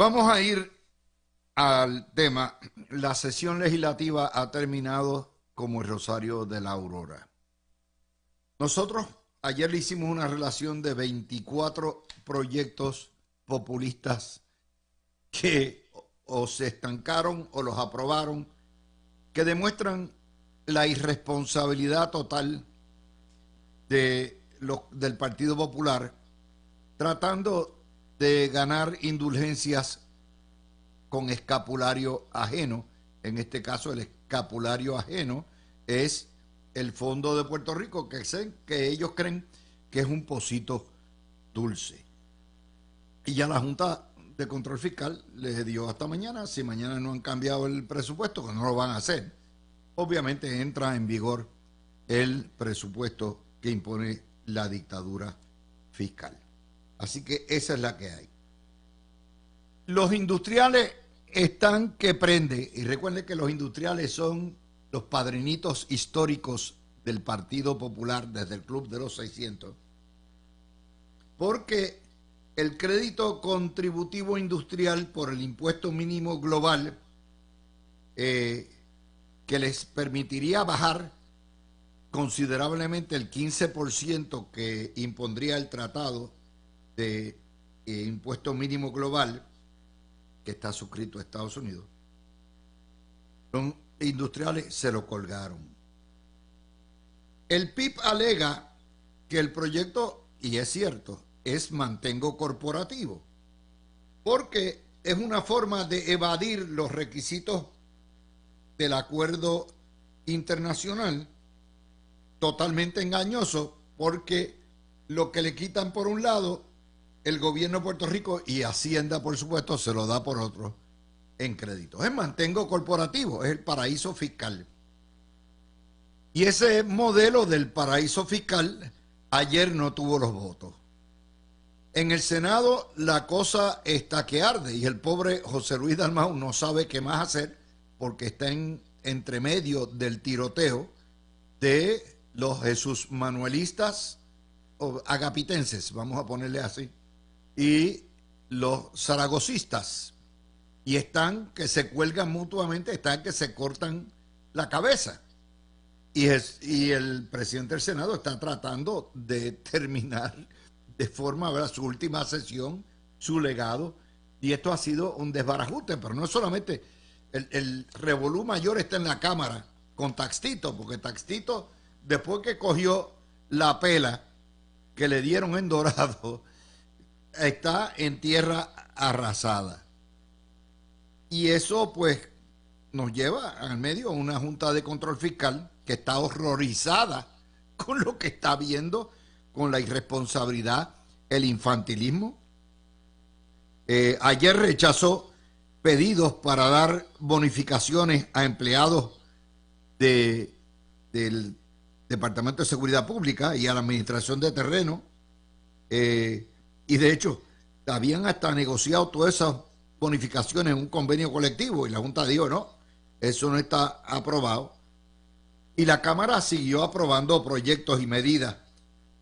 Vamos a ir al tema. La sesión legislativa ha terminado como el Rosario de la Aurora. Nosotros ayer le hicimos una relación de 24 proyectos populistas que o se estancaron o los aprobaron, que demuestran la irresponsabilidad total de los, del Partido Popular, tratando de ganar indulgencias con escapulario ajeno. En este caso, el escapulario ajeno es el fondo de Puerto Rico, que, que ellos creen que es un pocito dulce. Y ya la Junta de Control Fiscal les dio hasta mañana, si mañana no han cambiado el presupuesto, que no lo van a hacer. Obviamente entra en vigor el presupuesto que impone la dictadura fiscal. Así que esa es la que hay. Los industriales están que prende. Y recuerden que los industriales son los padrinitos históricos del Partido Popular desde el Club de los 600. Porque el crédito contributivo industrial por el impuesto mínimo global eh, que les permitiría bajar considerablemente el 15% que impondría el tratado de eh, impuesto mínimo global que está suscrito a Estados Unidos, los industriales se lo colgaron. El PIB alega que el proyecto, y es cierto, es mantengo corporativo, porque es una forma de evadir los requisitos del acuerdo internacional totalmente engañoso, porque lo que le quitan por un lado el gobierno de Puerto Rico y Hacienda, por supuesto, se lo da por otro en crédito. Es mantengo corporativo, es el paraíso fiscal. Y ese modelo del paraíso fiscal ayer no tuvo los votos. En el Senado la cosa está que arde y el pobre José Luis Dalmau no sabe qué más hacer porque está en entre medio del tiroteo de los Jesús Manuelistas o agapitenses, vamos a ponerle así, y los zaragocistas. Y están que se cuelgan mutuamente, están que se cortan la cabeza. Y, y el presidente del Senado está tratando de terminar de forma, ¿verdad? su última sesión, su legado. Y esto ha sido un desbarajuste pero no solamente el, el revolú mayor está en la Cámara con Taxito, porque Taxito, después que cogió la pela que le dieron en Dorado, está en tierra arrasada. Y eso pues nos lleva al medio a una junta de control fiscal que está horrorizada con lo que está viendo, con la irresponsabilidad, el infantilismo. Eh, ayer rechazó pedidos para dar bonificaciones a empleados de, del Departamento de Seguridad Pública y a la Administración de Terreno. Eh, y de hecho, habían hasta negociado todas esas bonificaciones en un convenio colectivo y la Junta dijo, no, eso no está aprobado. Y la Cámara siguió aprobando proyectos y medidas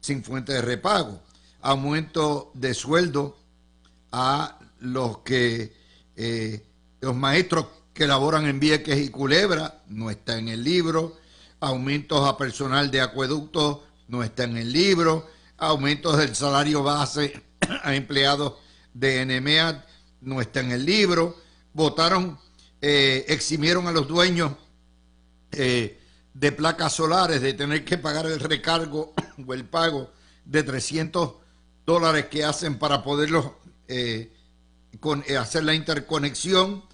sin fuente de repago, aumento de sueldo a los que eh, los maestros que laboran en Vieques y Culebra, no está en el libro, aumentos a personal de acueductos, no está en el libro, aumentos del salario base a empleados de NMEA no está en el libro, votaron, eh, eximieron a los dueños eh, de placas solares de tener que pagar el recargo o el pago de 300 dólares que hacen para poderlos eh, con, hacer la interconexión,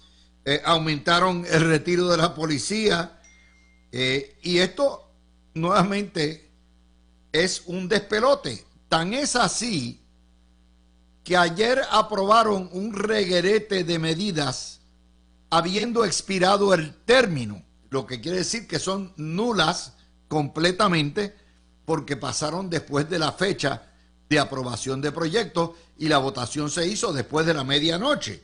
aumentaron el retiro de la policía y esto nuevamente es un despelote. Tan es así que ayer aprobaron un reguerete de medidas habiendo expirado el término, lo que quiere decir que son nulas completamente porque pasaron después de la fecha de aprobación de proyectos y la votación se hizo después de la medianoche.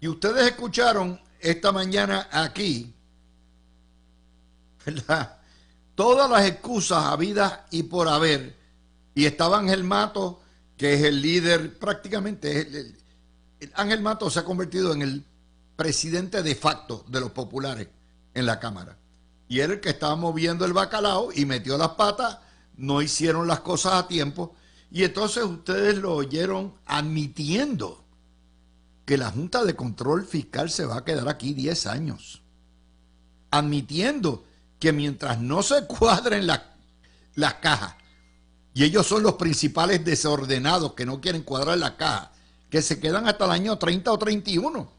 Y ustedes escucharon esta mañana aquí, Todas las excusas habidas y por haber. Y estaban el mato que es el líder, prácticamente el, Ángel Mato se ha convertido en el presidente de facto de los populares en la Cámara. Y era el que estaba moviendo el bacalao y metió las patas, no hicieron las cosas a tiempo. Y entonces ustedes lo oyeron admitiendo que la Junta de Control Fiscal se va a quedar aquí 10 años. Admitiendo que mientras no se cuadren las cajas y ellos son los principales desordenados que no quieren cuadrar la caja, que se quedan hasta el año 30 o 31.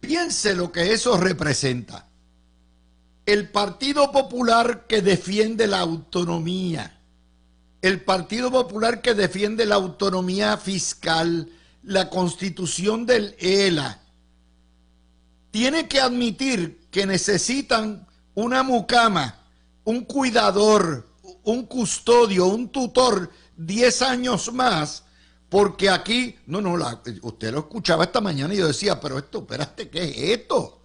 Piense lo que eso representa. El Partido Popular que defiende la autonomía, el Partido Popular que defiende la autonomía fiscal, la constitución del ELA, tiene que admitir que necesitan una mucama, un cuidador, un custodio, un tutor 10 años más, porque aquí, no, no, usted lo escuchaba esta mañana y yo decía, pero esto, espérate, ¿qué es esto?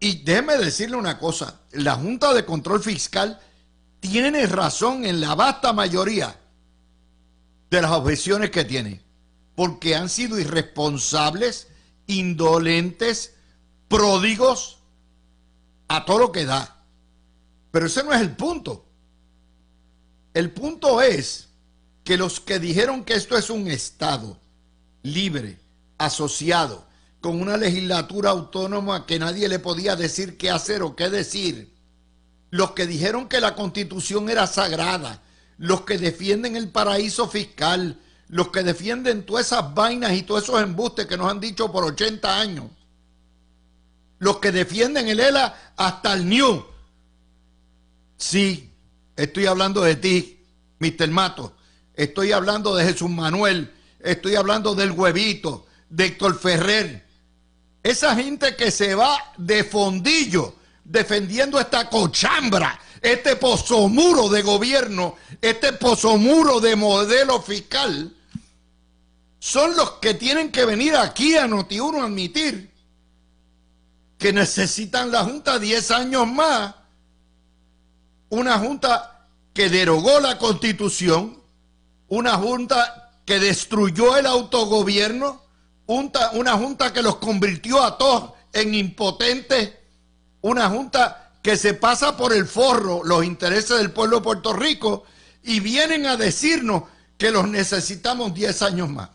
Y déjeme decirle una cosa, la Junta de Control Fiscal tiene razón en la vasta mayoría de las objeciones que tiene, porque han sido irresponsables, indolentes, pródigos a todo lo que da. Pero ese no es el punto. El punto es que los que dijeron que esto es un Estado libre, asociado, con una legislatura autónoma que nadie le podía decir qué hacer o qué decir, los que dijeron que la constitución era sagrada, los que defienden el paraíso fiscal, los que defienden todas esas vainas y todos esos embustes que nos han dicho por 80 años, los que defienden el ELA hasta el New, Sí, estoy hablando de ti, Mr. Mato. Estoy hablando de Jesús Manuel. Estoy hablando del huevito, de Héctor Ferrer. Esa gente que se va de fondillo defendiendo esta cochambra, este pozomuro de gobierno, este pozomuro de modelo fiscal, son los que tienen que venir aquí a Notiuno a admitir que necesitan la Junta 10 años más una junta que derogó la constitución, una junta que destruyó el autogobierno, una junta que los convirtió a todos en impotentes, una junta que se pasa por el forro los intereses del pueblo de Puerto Rico y vienen a decirnos que los necesitamos 10 años más.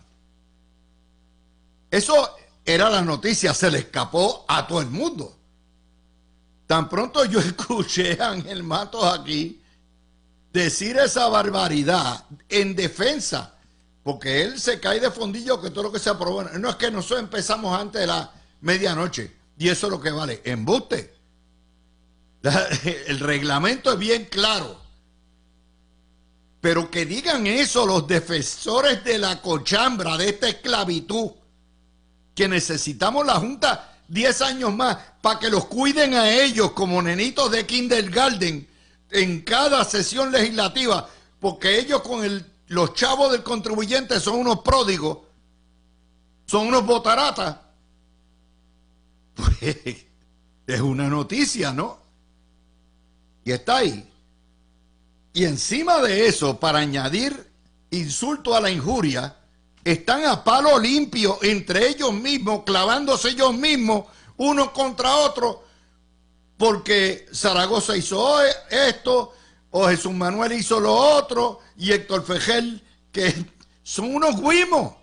Eso era la noticia, se le escapó a todo el mundo. Tan pronto yo escuché a Ángel Matos aquí decir esa barbaridad en defensa, porque él se cae de fondillo que todo lo que se aprobó. No es que nosotros empezamos antes de la medianoche y eso es lo que vale. Embuste. El reglamento es bien claro. Pero que digan eso los defensores de la cochambra, de esta esclavitud, que necesitamos la Junta 10 años más, para que los cuiden a ellos como nenitos de kindergarten en cada sesión legislativa, porque ellos con el, los chavos del contribuyente son unos pródigos, son unos botaratas. Pues, es una noticia, ¿no? Y está ahí. Y encima de eso, para añadir insulto a la injuria, están a palo limpio entre ellos mismos, clavándose ellos mismos uno contra otro, porque Zaragoza hizo esto, o Jesús Manuel hizo lo otro, y Héctor Fejel, que son unos guimos.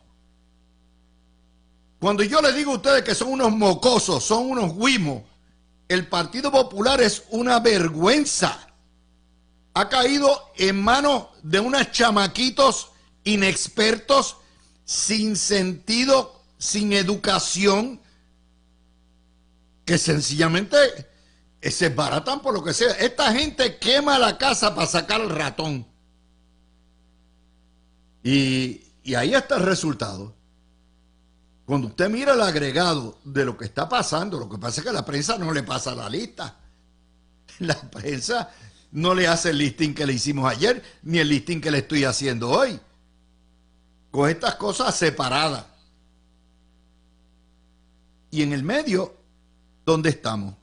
Cuando yo les digo a ustedes que son unos mocosos, son unos guimos, el Partido Popular es una vergüenza. Ha caído en manos de unos chamaquitos inexpertos sin sentido, sin educación, que sencillamente se baratan por lo que sea. Esta gente quema la casa para sacar el ratón. y ahí está el resultado. Cuando usted mira el agregado de lo que está pasando, lo que pasa es que la prensa no le pasa la lista. La prensa no le hace el listing que le hicimos ayer, ni el listing que le estoy haciendo hoy con estas cosas separadas. Y en el medio, ¿dónde estamos?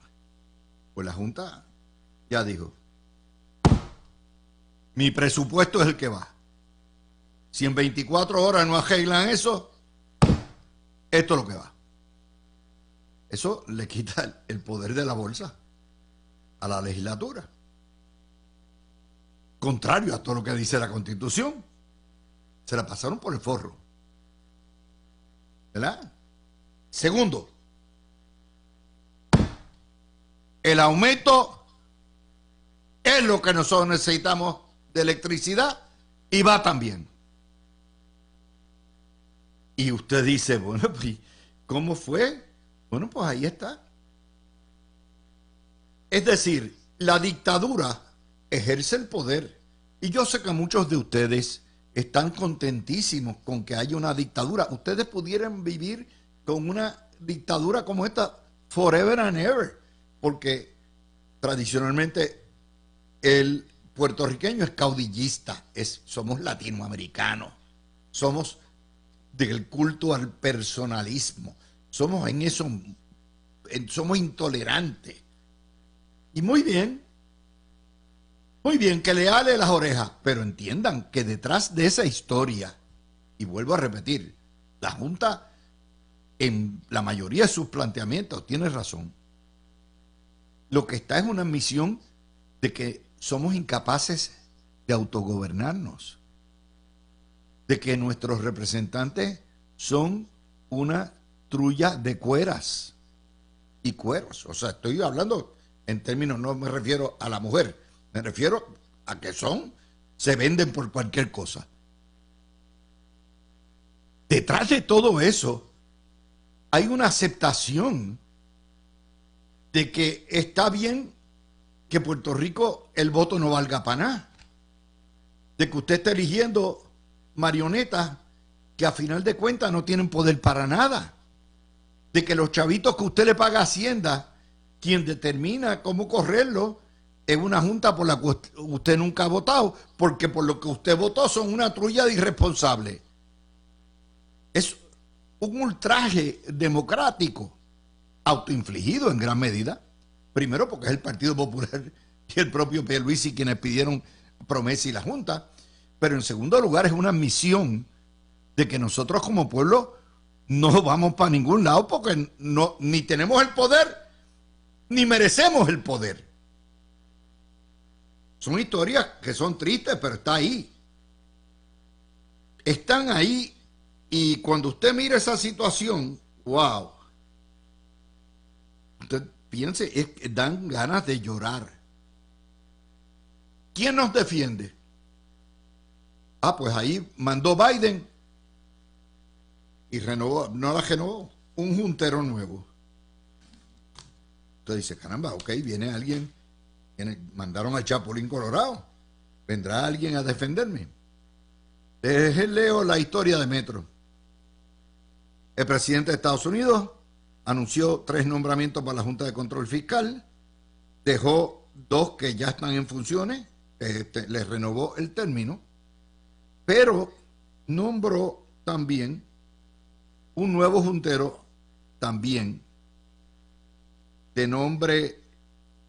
Pues la Junta ya dijo, mi presupuesto es el que va. Si en 24 horas no arreglan eso, esto es lo que va. Eso le quita el poder de la bolsa a la legislatura. Contrario a todo lo que dice la Constitución. Se la pasaron por el forro. ¿Verdad? Segundo, el aumento es lo que nosotros necesitamos de electricidad y va también. Y usted dice, bueno, ¿cómo fue? Bueno, pues ahí está. Es decir, la dictadura ejerce el poder. Y yo sé que muchos de ustedes están contentísimos con que haya una dictadura. Ustedes pudieran vivir con una dictadura como esta forever and ever, porque tradicionalmente el puertorriqueño es caudillista, es, somos latinoamericanos, somos del culto al personalismo, somos en eso, somos intolerantes. Y muy bien, muy bien, que le ale las orejas, pero entiendan que detrás de esa historia, y vuelvo a repetir, la Junta en la mayoría de sus planteamientos tiene razón. Lo que está es una admisión de que somos incapaces de autogobernarnos, de que nuestros representantes son una trulla de cueras y cueros. O sea, estoy hablando en términos, no me refiero a la mujer, me refiero a que son, se venden por cualquier cosa. Detrás de todo eso hay una aceptación de que está bien que Puerto Rico el voto no valga para nada. De que usted está eligiendo marionetas que a final de cuentas no tienen poder para nada. De que los chavitos que usted le paga a Hacienda, quien determina cómo correrlo es una junta por la cual usted nunca ha votado, porque por lo que usted votó son una trulla de irresponsables. Es un ultraje democrático, autoinfligido en gran medida, primero porque es el Partido Popular y el propio Luis y quienes pidieron promesa y la Junta, pero en segundo lugar es una misión de que nosotros como pueblo no vamos para ningún lado porque no, ni tenemos el poder, ni merecemos el poder. Son historias que son tristes, pero está ahí. Están ahí y cuando usted mira esa situación, wow, usted piense, es dan ganas de llorar. ¿Quién nos defiende? Ah, pues ahí mandó Biden y renovó, no la renovó, un juntero nuevo. Entonces dice, caramba, ok, viene alguien mandaron a Chapulín Colorado. ¿Vendrá alguien a defenderme? deje leo la historia de Metro. El presidente de Estados Unidos anunció tres nombramientos para la Junta de Control Fiscal, dejó dos que ya están en funciones, este, les renovó el término, pero nombró también un nuevo juntero, también de nombre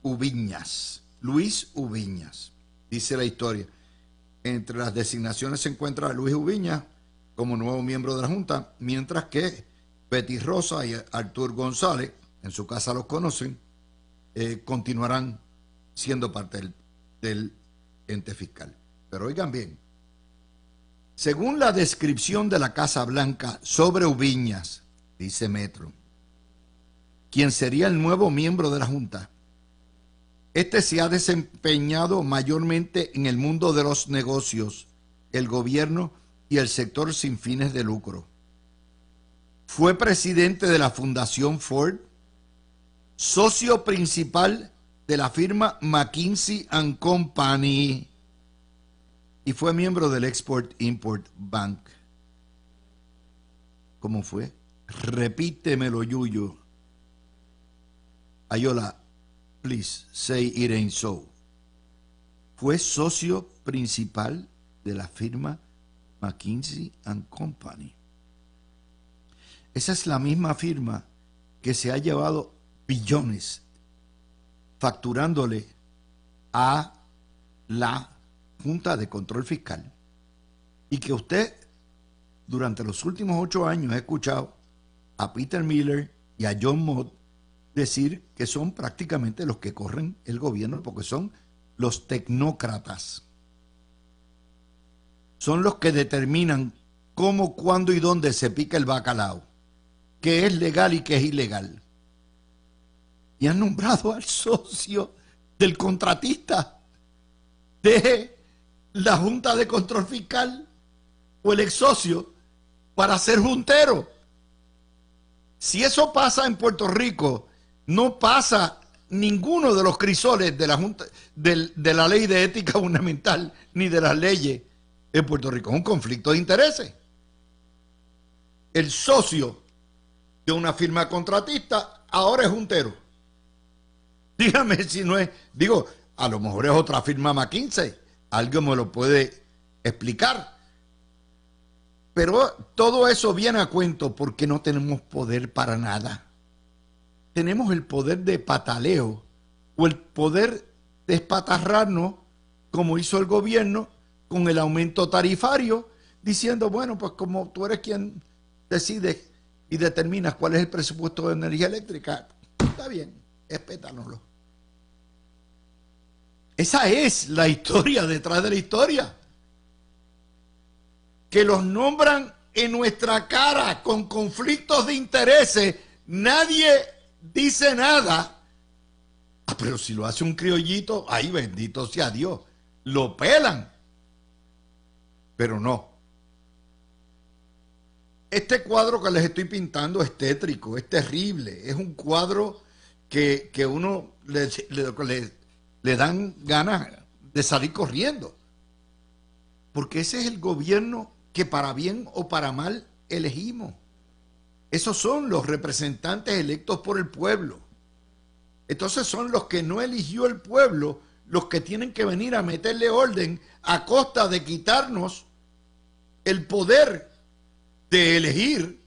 Ubiñas, Luis Ubiñas, dice la historia. Entre las designaciones se encuentra Luis Ubiñas como nuevo miembro de la Junta, mientras que Betty Rosa y Artur González, en su casa los conocen, eh, continuarán siendo parte del, del ente fiscal. Pero oigan bien, según la descripción de la Casa Blanca sobre Ubiñas, dice Metro, quien sería el nuevo miembro de la Junta, este se ha desempeñado mayormente en el mundo de los negocios, el gobierno y el sector sin fines de lucro. Fue presidente de la Fundación Ford, socio principal de la firma McKinsey ⁇ Company y fue miembro del Export-Import Bank. ¿Cómo fue? Repítemelo, Yuyo. Ayola, please say it ain't so. Fue socio principal de la firma McKinsey Company. Esa es la misma firma que se ha llevado billones facturándole a la Junta de Control Fiscal y que usted durante los últimos ocho años ha escuchado a Peter Miller y a John Mott decir que son prácticamente los que corren el gobierno porque son los tecnócratas. Son los que determinan cómo, cuándo y dónde se pica el bacalao, qué es legal y qué es ilegal. Y han nombrado al socio del contratista de la Junta de Control Fiscal o el ex socio para ser juntero. Si eso pasa en Puerto Rico, no pasa ninguno de los crisoles de la, junta, la ley de ética fundamental ni de las leyes en Puerto Rico. Es un conflicto de intereses. El socio de una firma contratista ahora es juntero. Dígame si no es, digo, a lo mejor es otra firma más 15, alguien me lo puede explicar. Pero todo eso viene a cuento porque no tenemos poder para nada tenemos el poder de pataleo o el poder de espatarrarnos, como hizo el gobierno, con el aumento tarifario, diciendo, bueno, pues como tú eres quien decide y determinas cuál es el presupuesto de energía eléctrica, está bien, espétanoslo. Esa es la historia detrás de la historia. Que los nombran en nuestra cara con conflictos de intereses. Nadie dice nada. Ah, pero si lo hace un criollito, ahí bendito sea Dios, lo pelan. Pero no. Este cuadro que les estoy pintando es tétrico, es terrible, es un cuadro que, que uno le dan ganas de salir corriendo. Porque ese es el gobierno que para bien o para mal elegimos. Esos son los representantes electos por el pueblo. Entonces son los que no eligió el pueblo los que tienen que venir a meterle orden a costa de quitarnos el poder de elegir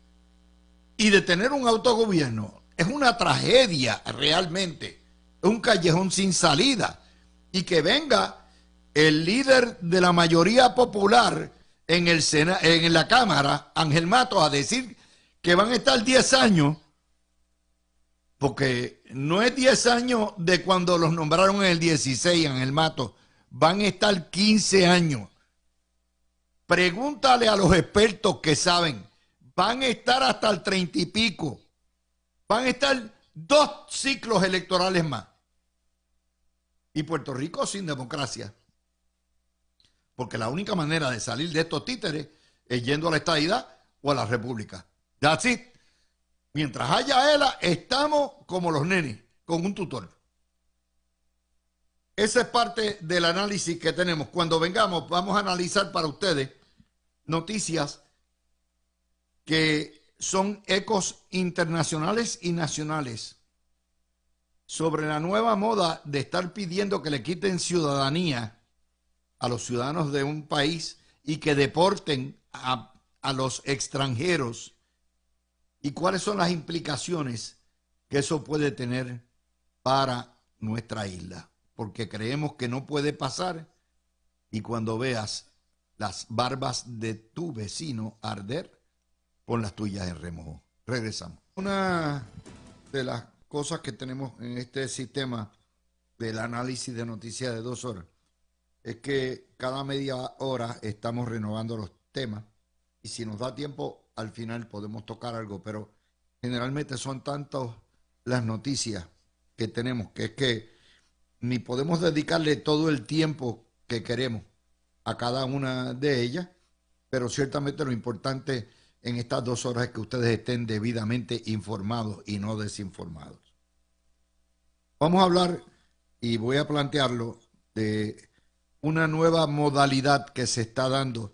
y de tener un autogobierno. Es una tragedia realmente, es un callejón sin salida. Y que venga el líder de la mayoría popular en, el en la Cámara, Ángel Mato, a decir que van a estar 10 años, porque no es 10 años de cuando los nombraron en el 16, en el mato, van a estar 15 años. Pregúntale a los expertos que saben, van a estar hasta el 30 y pico, van a estar dos ciclos electorales más. Y Puerto Rico sin democracia. Porque la única manera de salir de estos títeres es yendo a la estadidad o a la república. That's it. Mientras haya ELA, estamos como los nenes, con un tutor. Esa es parte del análisis que tenemos. Cuando vengamos, vamos a analizar para ustedes noticias que son ecos internacionales y nacionales sobre la nueva moda de estar pidiendo que le quiten ciudadanía a los ciudadanos de un país y que deporten a, a los extranjeros y cuáles son las implicaciones que eso puede tener para nuestra isla, porque creemos que no puede pasar y cuando veas las barbas de tu vecino arder, pon las tuyas en remojo. Regresamos. Una de las cosas que tenemos en este sistema del análisis de noticias de dos horas es que cada media hora estamos renovando los temas y si nos da tiempo al final podemos tocar algo, pero generalmente son tantas las noticias que tenemos que es que ni podemos dedicarle todo el tiempo que queremos a cada una de ellas, pero ciertamente lo importante en estas dos horas es que ustedes estén debidamente informados y no desinformados. Vamos a hablar, y voy a plantearlo, de una nueva modalidad que se está dando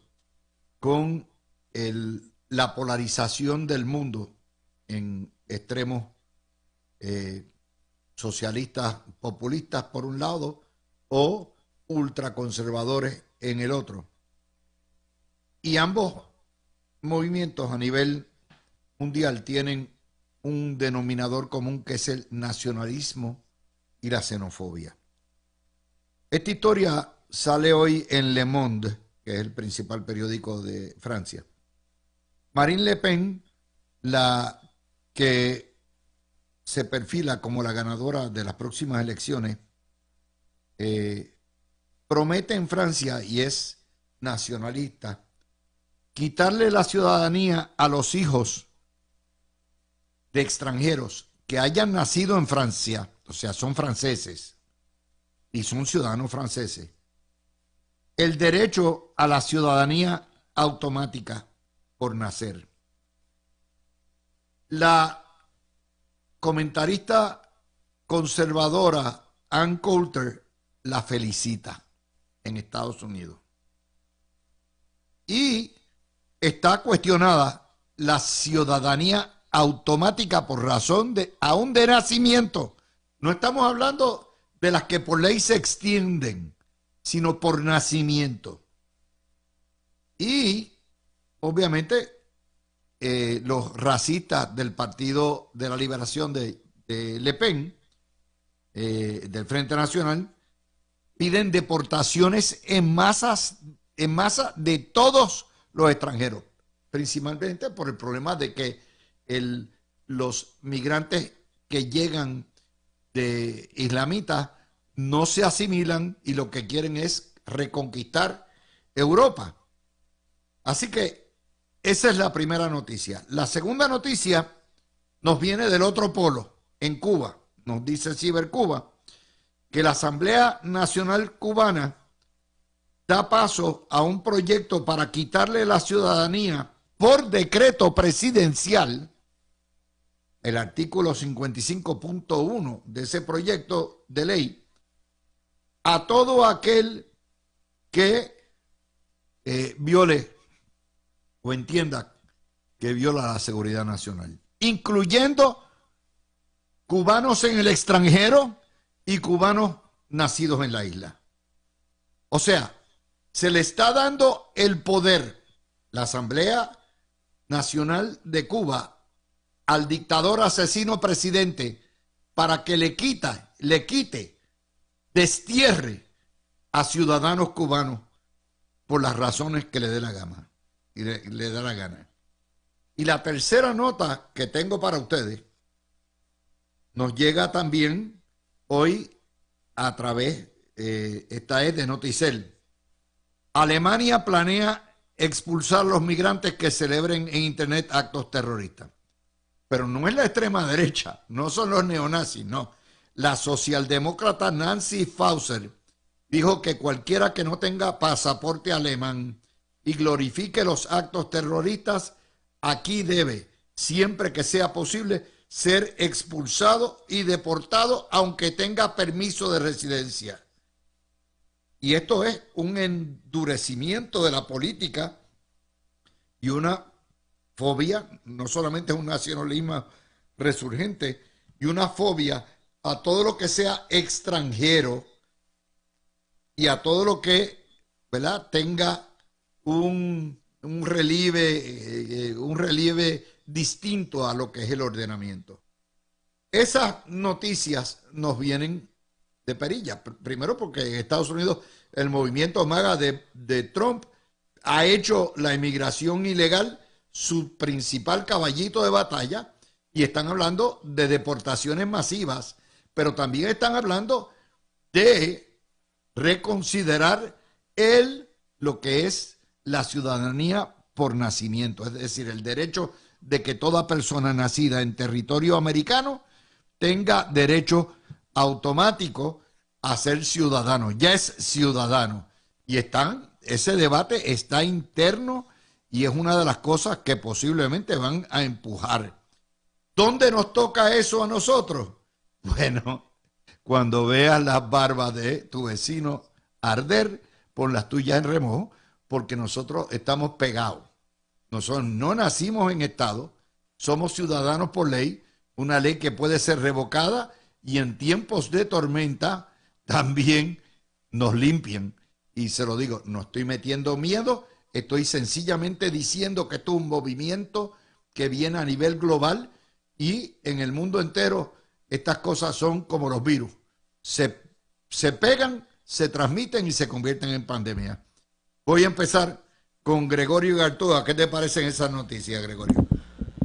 con el la polarización del mundo en extremos eh, socialistas populistas por un lado o ultraconservadores en el otro. Y ambos movimientos a nivel mundial tienen un denominador común que es el nacionalismo y la xenofobia. Esta historia sale hoy en Le Monde, que es el principal periódico de Francia. Marine Le Pen, la que se perfila como la ganadora de las próximas elecciones, eh, promete en Francia, y es nacionalista, quitarle la ciudadanía a los hijos de extranjeros que hayan nacido en Francia, o sea, son franceses y son ciudadanos franceses, el derecho a la ciudadanía automática por nacer. La comentarista conservadora Ann Coulter la felicita en Estados Unidos. Y está cuestionada la ciudadanía automática por razón de aún de nacimiento. No estamos hablando de las que por ley se extienden, sino por nacimiento. Y obviamente eh, los racistas del Partido de la Liberación de, Le Pen, eh, del Frente Nacional, piden deportaciones en masas, en masa de todos los extranjeros, principalmente por el problema de que los migrantes que llegan de islamitas no se asimilan y lo que quieren es reconquistar Europa. Así que esa es la primera noticia. La segunda noticia nos viene del otro polo, en Cuba. Nos dice Cibercuba que la Asamblea Nacional Cubana da paso a un proyecto para quitarle la ciudadanía por decreto presidencial. El artículo 55.1 de ese proyecto de ley a todo aquel que eh, viole o entienda que viola la seguridad nacional, incluyendo cubanos en el extranjero y cubanos nacidos en la isla. O sea, se le está dando el poder, la Asamblea Nacional de Cuba, al dictador asesino presidente para que le quita, le quite, destierre a ciudadanos cubanos por las razones que le dé la gama y le, da la gana. Y la tercera nota que tengo para ustedes nos llega también hoy a través, eh, esta es de Noticel. Alemania planea expulsar los migrantes que celebren en Internet actos terroristas. Pero no es la extrema derecha, no son los neonazis, no. La socialdemócrata Nancy Fauser dijo que cualquiera que no tenga pasaporte alemán y glorifique los actos terroristas, aquí debe, siempre que sea posible, ser expulsado y deportado aunque tenga permiso de residencia. Y esto es un endurecimiento de la política y una fobia, no solamente es un nacionalismo resurgente, y una fobia a todo lo que sea extranjero y a todo lo que ¿verdad? tenga un, un relieve, eh, eh, un relieve distinto a lo que es el ordenamiento. Esas noticias nos vienen de perilla. Primero porque en Estados Unidos el movimiento MAGA de, de Trump ha hecho la emigración ilegal su principal caballito de batalla y están hablando de deportaciones masivas, pero también están hablando de reconsiderar el, lo que es la ciudadanía por nacimiento, es decir, el derecho de que toda persona nacida en territorio americano tenga derecho automático a ser ciudadano, ya es ciudadano. Y están, ese debate está interno y es una de las cosas que posiblemente van a empujar. ¿Dónde nos toca eso a nosotros? Bueno, cuando veas las barbas de tu vecino arder, pon las tuyas en remojo, porque nosotros estamos pegados. Nosotros no nacimos en Estado, somos ciudadanos por ley, una ley que puede ser revocada y en tiempos de tormenta también nos limpian. Y se lo digo, no estoy metiendo miedo, estoy sencillamente diciendo que esto es un movimiento que viene a nivel global y en el mundo entero estas cosas son como los virus. Se, se pegan, se transmiten y se convierten en pandemia. Voy a empezar con Gregorio Gartúa. ¿Qué te parecen esas noticias, Gregorio?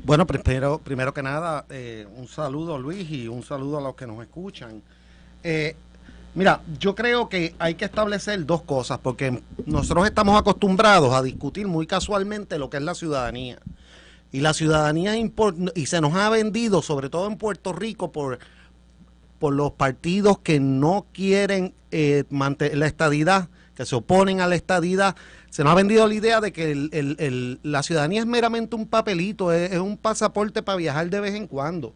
Bueno, primero, primero que nada, eh, un saludo a Luis y un saludo a los que nos escuchan. Eh, mira, yo creo que hay que establecer dos cosas, porque nosotros estamos acostumbrados a discutir muy casualmente lo que es la ciudadanía. Y la ciudadanía y se nos ha vendido, sobre todo en Puerto Rico, por, por los partidos que no quieren eh, mantener la estadidad que se oponen a la estadidad. Se nos ha vendido la idea de que la ciudadanía es meramente un papelito, es, un pasaporte para viajar de vez en cuando.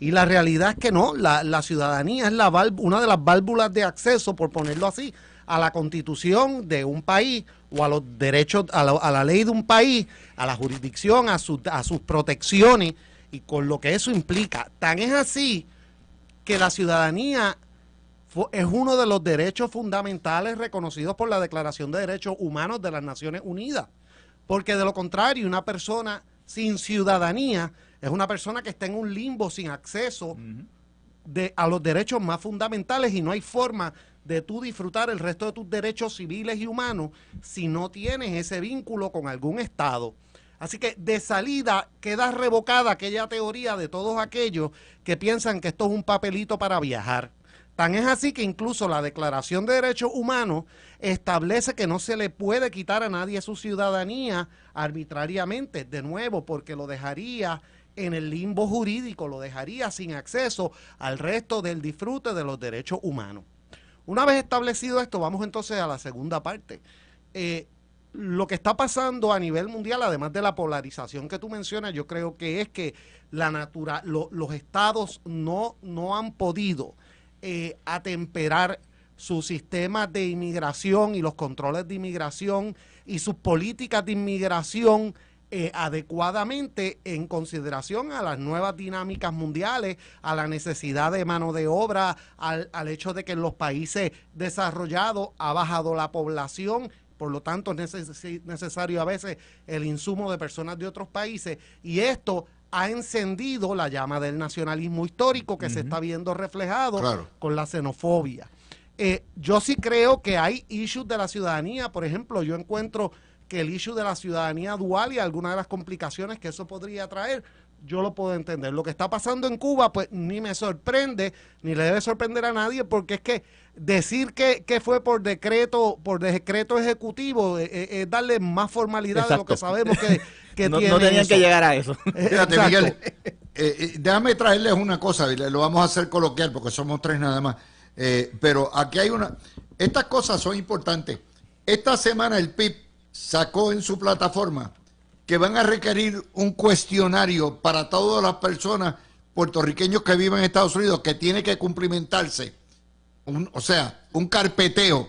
Y la realidad es que no, la, ciudadanía es la una de las válvulas de acceso, por ponerlo así, a la constitución de un país o a los derechos, a la, ley de un país, a la jurisdicción, a, a sus protecciones y con lo que eso implica. Tan es así que la ciudadanía es uno de los derechos fundamentales reconocidos por la Declaración de Derechos Humanos de las Naciones Unidas. Porque de lo contrario, una persona sin ciudadanía es una persona que está en un limbo sin acceso de, a los derechos más fundamentales y no hay forma de tú disfrutar el resto de tus derechos civiles y humanos si no tienes ese vínculo con algún Estado. Así que de salida queda revocada aquella teoría de todos aquellos que piensan que esto es un papelito para viajar. Tan es así que incluso la Declaración de Derechos Humanos establece que no se le puede quitar a nadie su ciudadanía arbitrariamente, de nuevo, porque lo dejaría en el limbo jurídico, lo dejaría sin acceso al resto del disfrute de los derechos humanos. Una vez establecido esto, vamos entonces a la segunda parte. Eh, lo que está pasando a nivel mundial, además de la polarización que tú mencionas, yo creo que es que la natura, los estados no, no han podido eh, atemperar sus sistemas de inmigración y los controles de inmigración y sus políticas de inmigración eh, adecuadamente en consideración a las nuevas dinámicas mundiales, a la necesidad de mano de obra, al, hecho de que en los países desarrollados ha bajado la población por lo tanto es necesario a veces el insumo de personas de otros países y esto ha encendido la llama del nacionalismo histórico que se está viendo reflejado con la xenofobia. Eh, yo sí creo que hay issues de la ciudadanía, por ejemplo, yo encuentro que el issue de la ciudadanía dual y algunas de las complicaciones que eso podría traer yo lo puedo entender. Lo que está pasando en Cuba, pues ni me sorprende, ni le debe sorprender a nadie, porque es que decir que, que fue por decreto, por decreto ejecutivo, eh, eh, es, darle más formalidad a lo que sabemos que, no, tiene. tenían que llegar a eso. Eh, Fíjate, Miguel, déjame traerles una cosa, lo vamos a hacer coloquial, porque somos tres nada más. pero aquí hay una. Estas cosas son importantes. Esta semana el PIB sacó en su plataforma que van a requerir un cuestionario para todas las personas puertorriqueños que viven en Estados Unidos que tiene que cumplimentarse. o sea, un carpeteo,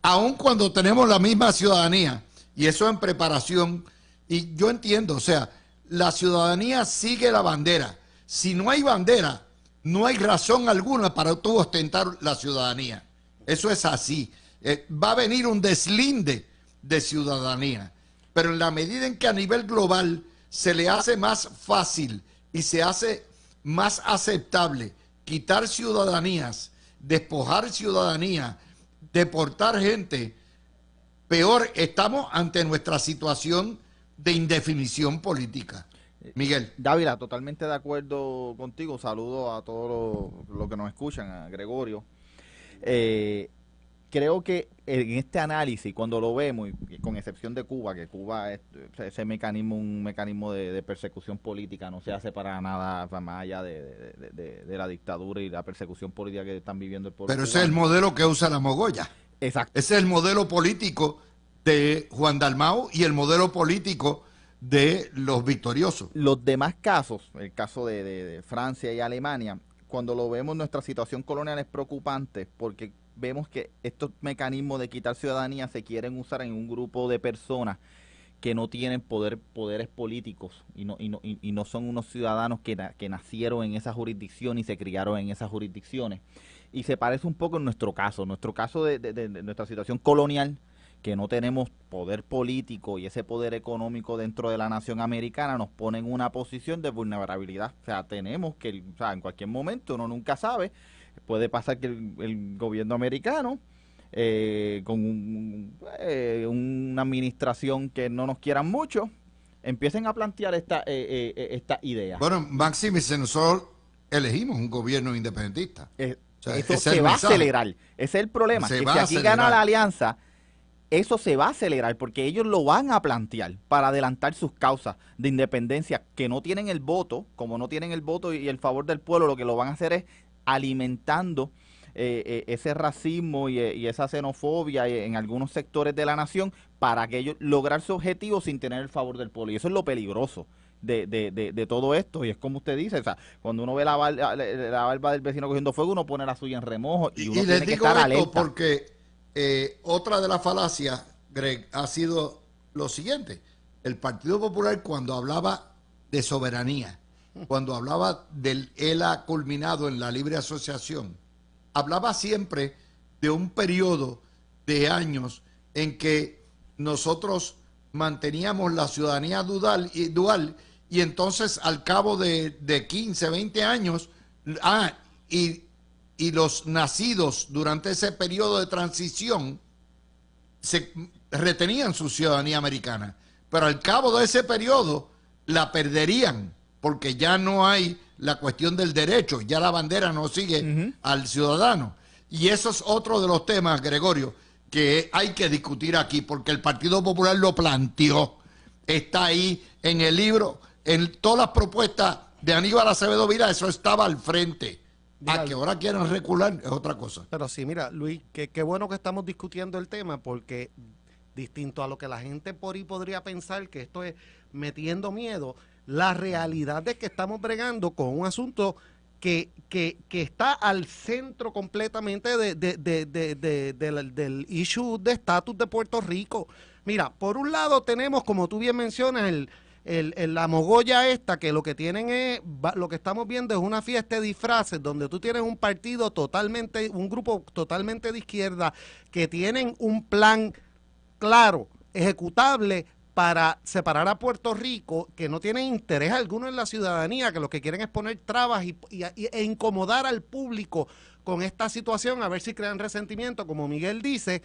aun cuando tenemos la misma ciudadanía, y eso en preparación, y yo entiendo, o sea, la ciudadanía sigue la bandera. Si no hay bandera, no hay razón alguna para tú ostentar la ciudadanía. Eso es así. Eh, va a venir un deslinde de ciudadanía. Pero en la medida en que a nivel global se le hace más fácil y se hace más aceptable quitar ciudadanías, despojar ciudadanía, deportar gente, peor estamos ante nuestra situación de indefinición política. Miguel. Dávila, totalmente de acuerdo contigo. Saludo a todos los, que nos escuchan, a Gregorio. Eh, creo que eh, en este análisis, cuando lo vemos, y con excepción de Cuba, que Cuba es ese mecanismo, un mecanismo de, persecución política, no se hace para nada más allá de, de, la dictadura y la persecución política que están viviendo el pueblo. Pero ese es el modelo que usa la Mogoya. Exacto. Ese es el modelo político de Juan Dalmau y el modelo político de los victoriosos. Los demás casos, el caso de Francia y Alemania, cuando lo vemos, nuestra situación colonial es preocupante porque vemos que estos mecanismos de quitar ciudadanía se quieren usar en un grupo de personas que no tienen poder, poderes políticos y no, y no, y, no son unos ciudadanos que, nacieron en esa jurisdicción y se criaron en esas jurisdicciones. Y se parece un poco en nuestro caso, nuestro caso de nuestra situación colonial, que no tenemos poder político y ese poder económico dentro de la nación americana nos pone en una posición de vulnerabilidad. O sea, tenemos que, o sea, en cualquier momento, uno nunca sabe, puede pasar que el, gobierno americano, eh, con eh, una administración que no nos quieran mucho, empiecen a plantear esta, eh, esta idea. Bueno, y nosotros elegimos un gobierno independentista. eso se va a acelerar. Ese es el problema. si aquí gana la alianza eso se va a acelerar porque ellos lo van a plantear para adelantar sus causas de independencia que no tienen el voto, como no tienen el voto y el favor del pueblo, lo que lo van a hacer es alimentando eh, eh, ese racismo y, eh, esa xenofobia en algunos sectores de la nación para que ellos lograr su objetivo sin tener el favor del pueblo. Y eso es lo peligroso. De, de, de, todo esto. Y es como usted dice, cuando uno ve la, barba, del vecino cogiendo fuego, uno pone la suya en remojo y uno tiene que estar porque eh, otra de las falacias, Greg, ha sido lo siguiente. El Partido Popular cuando hablaba de soberanía, cuando hablaba del ELA culminado en la libre asociación, hablaba siempre de un periodo de años en que nosotros manteníamos la ciudadanía dual, y, dual, y entonces al cabo de, de 15, 20 años, ah, y y los nacidos durante ese periodo de transición se retenían su ciudadanía americana, pero al cabo de ese periodo la perderían porque ya no hay la cuestión del derecho, ya la bandera no sigue al ciudadano. Y eso es otro de los temas, Gregorio, que hay que discutir aquí, porque el Partido Popular lo planteó, está ahí en el libro, en todas las propuestas de Aníbal Acevedo Vila, eso estaba al frente. Ah, a que ahora quieran recular es otra cosa. Pero sí, mira, Luis, qué bueno que estamos discutiendo el tema porque distinto a lo que la gente por ahí podría pensar que esto es metiendo miedo, la realidad es que estamos bregando con un asunto que, que, está al centro completamente de, del issue de estatus de Puerto Rico. Mira, por un lado tenemos, como tú bien mencionas, el, el, la mogolla esta que lo que tienen es, lo que estamos viendo es una fiesta de disfraces donde tú tienes un partido totalmente, un grupo totalmente de izquierda que tienen un plan claro, ejecutable para separar a Puerto Rico, que no tienen interés alguno en la ciudadanía, que lo que quieren es poner trabas y, e incomodar al público con esta situación, a ver si crean resentimiento, como Miguel dice,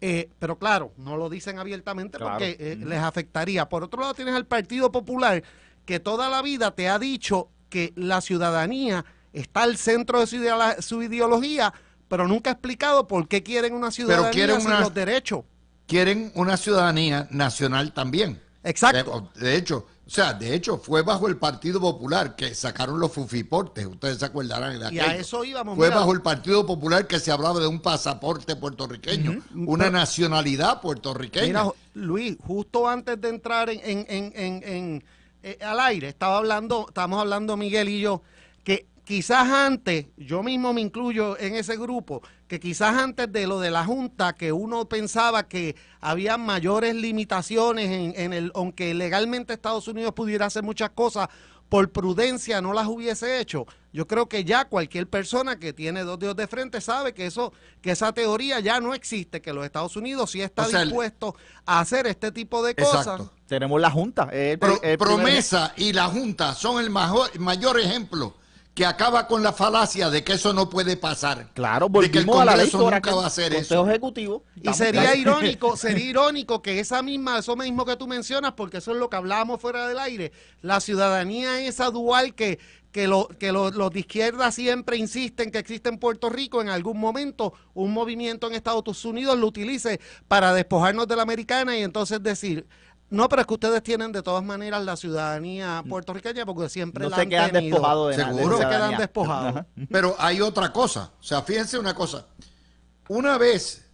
eh, pero claro, no lo dicen abiertamente porque eh, les afectaría. Por otro lado, tienes al Partido Popular que toda la vida te ha dicho que la ciudadanía está al centro de su, ideología, pero nunca ha explicado por qué quieren una ciudadanía quieren sin los derechos. Quieren una ciudadanía nacional también. Exacto. Eh, de hecho, o sea, de hecho, fue bajo el Partido Popular que sacaron los fufiportes, ustedes se acordarán de aquello. Y a eso íbamos. Fue bajo el Partido Popular que se hablaba de un pasaporte puertorriqueño, una nacionalidad puertorriqueña. Mira, Luis, justo antes de entrar en, en, eh, al aire, estaba hablando, estábamos hablando Miguel y yo, que quizás antes, yo mismo me incluyo en ese grupo, que quizás antes de lo de la Junta, que uno pensaba que había mayores limitaciones en, el, aunque legalmente Estados Unidos pudiera hacer muchas cosas, por prudencia no las hubiese hecho. Yo creo que ya cualquier persona que tiene dos dios de frente sabe que eso, que esa teoría ya no existe, que los Estados Unidos sí está dispuesto a hacer este tipo de exacto. cosas. Tenemos la Junta. promesa y la Junta son el mayor ejemplo que acaba con la falacia de que eso no puede pasar. Claro, porque el Congreso a la nunca va a hacer eso. Ejecutivo. Y sería irónico, sería irónico que esa misma, eso mismo que tú mencionas, porque eso es lo que hablábamos fuera del aire, la ciudadanía esa dual que que, lo, que los de izquierda siempre insisten que existe en Puerto Rico, en algún momento un movimiento en Estados Unidos lo utilice para despojarnos de la americana y entonces decir, no, pero es que ustedes tienen de todas maneras la ciudadanía puertorriqueña porque siempre no se quedan despojados de Seguro se quedan despojados. Pero hay otra cosa. O sea, fíjense una cosa. Una vez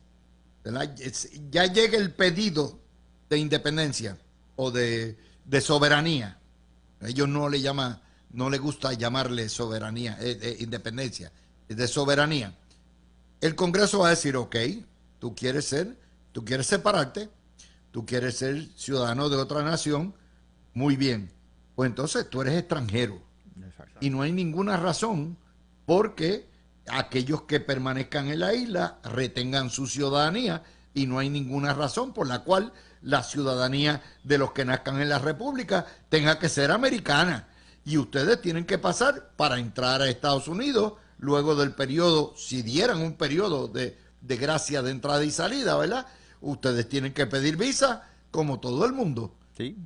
ya llega el pedido de independencia o de, soberanía. Ellos no le llaman, no le gusta llamarle soberanía, eh, eh, independencia, de soberanía. El Congreso va a decir, ok, tú quieres ser, tú quieres separarte, tú quieres ser ciudadano de otra nación, muy bien, pues entonces tú eres extranjero. Y no hay ninguna razón porque aquellos que permanezcan en la isla retengan su ciudadanía y no hay ninguna razón por la cual la ciudadanía de los que nazcan en la República tenga que ser americana. Y ustedes tienen que pasar para entrar a Estados Unidos luego del periodo, si dieran un periodo de, de gracia de entrada y salida, ¿verdad? ustedes tienen que pedir visa como todo el mundo. Eh,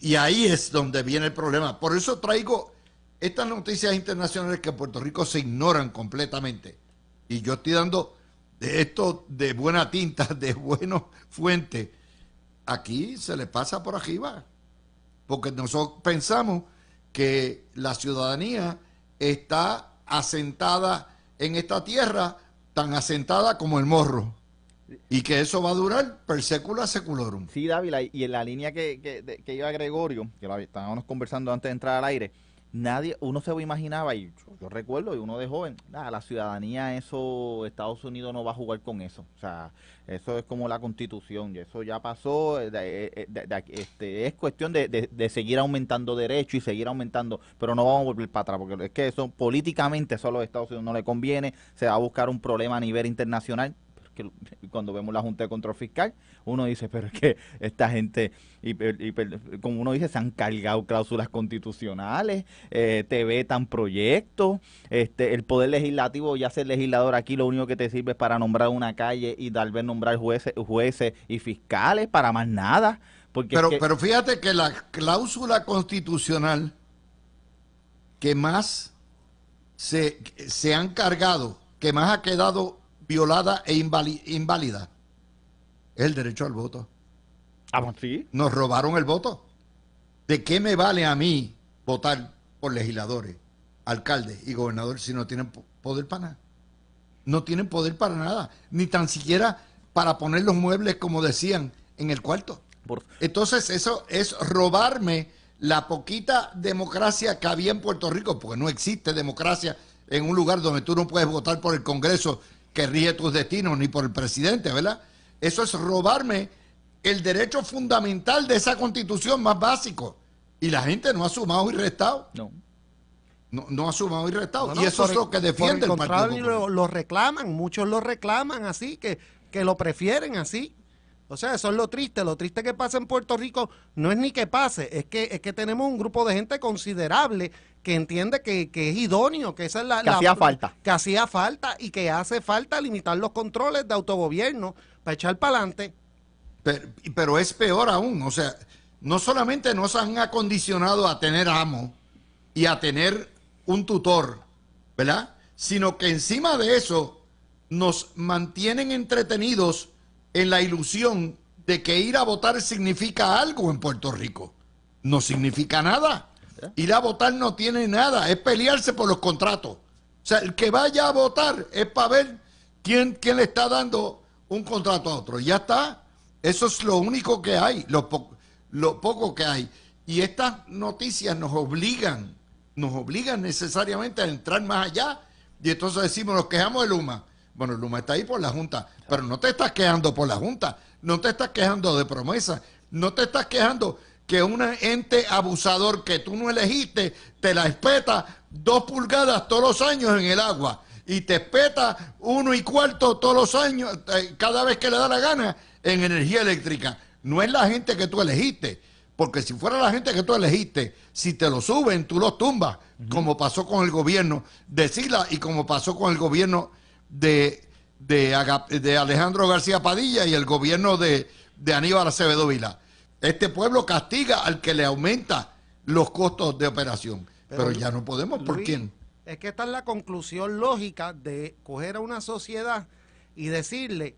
y ahí es donde viene el problema. Por eso traigo estas noticias internacionales que en Puerto Rico se ignoran completamente. Y yo estoy dando de esto de buena tinta, de buena fuente Aquí se le pasa por arriba. Porque nosotros pensamos que la ciudadanía está asentada en esta tierra, tan asentada como el morro. Y que eso va a durar per secula seculorum. Sí, Dávila, y en la línea que, que, que iba Gregorio, que estábamos conversando antes de entrar al aire, nadie, uno se imaginaba, y yo, recuerdo, y uno de joven, la ciudadanía, eso, Estados Unidos no va a jugar con eso. O sea, eso es como la constitución, y eso ya pasó, eh, eh, eh, este, es cuestión de, seguir aumentando derechos y seguir aumentando, pero no vamos a volver para atrás, porque es que eso políticamente eso a los Estados Unidos no le conviene, se va a buscar un problema a nivel internacional, cuando vemos la Junta de Control Fiscal, uno dice, pero es que esta gente, y, como uno dice, se han cargado cláusulas constitucionales, eh, te vetan proyectos, este, el Poder Legislativo, ya ser legislador aquí, lo único que te sirve es para nombrar una calle y tal vez nombrar jueces, jueces y fiscales, para más nada. Porque pero, fíjate que la cláusula constitucional que más se, se han cargado, que más ha quedado violada e inválida. Es el derecho al voto. Ah, pues ¿Sí? Nos robaron el voto. ¿De qué me vale a mí votar por legisladores, alcaldes y gobernadores si no tienen poder para nada? No tienen poder para nada, ni tan siquiera para poner los muebles, como decían, en el cuarto. Entonces eso es robarme la poquita democracia que había en Puerto Rico, porque no existe democracia en un lugar donde tú no puedes votar por el Congreso que rige tus destinos, ni por el presidente, ¿verdad? Eso es robarme el derecho fundamental de esa constitución más básico. Y la gente no ha sumado y restado. No. No, ha sumado y restado. y eso es lo que defiende el, Lo, reclaman, muchos lo reclaman así, que, que lo prefieren así. O sea, eso es lo triste. Lo triste que pasa en Puerto Rico no es ni que pase, es que, es que tenemos un grupo de gente considerable que entiende que, es idóneo, que esa es la... Que hacía falta. Que hacía falta y que hace falta limitar los controles de autogobierno para echar para adelante. pero, es peor aún, o sea, no solamente nos han acondicionado a tener amo y a tener un tutor, ¿verdad? Sino que encima de eso nos mantienen entretenidos en la ilusión de que ir a votar significa algo en Puerto Rico. No significa nada. Ir a votar no tiene nada, es pelearse por los contratos. O sea, el que vaya a votar es para ver quién, le está dando un contrato a otro. Ya está. Eso es lo único que hay, lo, lo poco que hay. Y estas noticias nos obligan, nos obligan necesariamente a entrar más allá. Y entonces decimos, nos quejamos de Luma. Bueno, Luma está ahí por la Junta, pero no te estás quejando por la Junta, no te estás quejando de promesa, no te estás quejando que una ente abusador que tú no elegiste te la espeta dos pulgadas todos los años en el agua y te espeta uno y cuarto todos los años, eh, cada vez que le da la gana, en energía eléctrica. No es la gente que tú elegiste, porque si fuera la gente que tú elegiste, si te lo suben, tú los tumbas, como pasó con el gobierno de Sila y como pasó con el gobierno de, de, Alejandro García Padilla y el gobierno de, Aníbal Acevedo Vila. Este pueblo castiga al que le aumenta los costos de operación. Pero, ya no podemos, ¿por quién? Es que esta es la conclusión lógica de coger a una sociedad y decirle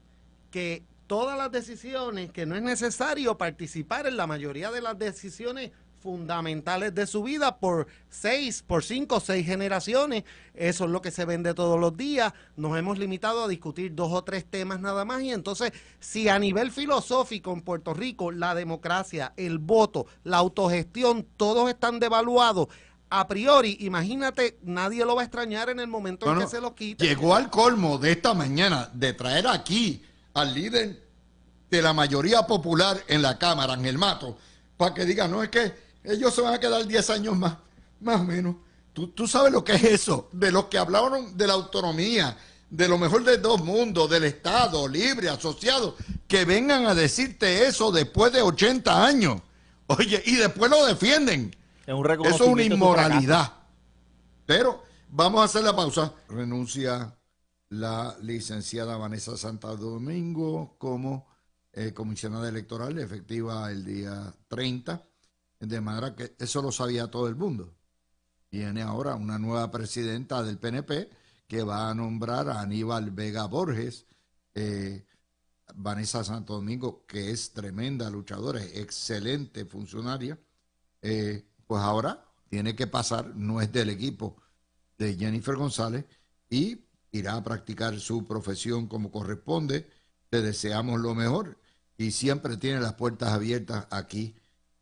que todas las decisiones, que no es necesario participar en la mayoría de las decisiones fundamentales de su vida por seis, por cinco, seis generaciones. Eso es lo que se vende todos los días. Nos hemos limitado a discutir dos o tres temas nada más. Y entonces, si a nivel filosófico en Puerto Rico la democracia, el voto, la autogestión, todos están devaluados. A priori, imagínate, nadie lo va a extrañar en el momento en que se lo quita. Llegó al colmo de esta mañana de traer aquí al líder de la mayoría popular en la Cámara, en el Mato, para que diga, no es que ellos se van a quedar 10 años más, más o menos. Tú, sabes lo que es eso, de los que hablaron de la autonomía, de lo mejor de dos mundos, del Estado, libre, asociado, que vengan a decirte eso después de 80 años. Oye, y después lo defienden. Es un eso es una inmoralidad. Pero vamos a hacer la pausa. Renuncia la licenciada Vanessa Santa Domingo como eh, comisionada electoral, efectiva el día 30. De manera que eso lo sabía todo el mundo. tiene ahora una nueva presidenta del PNP que va a nombrar a Aníbal Vega Borges, eh, Vanessa Santo Domingo, que es tremenda luchadora, excelente funcionaria, eh, pues ahora tiene que pasar, no es del equipo de Jennifer González, y irá a practicar su profesión como corresponde. Le deseamos lo mejor y siempre tiene las puertas abiertas aquí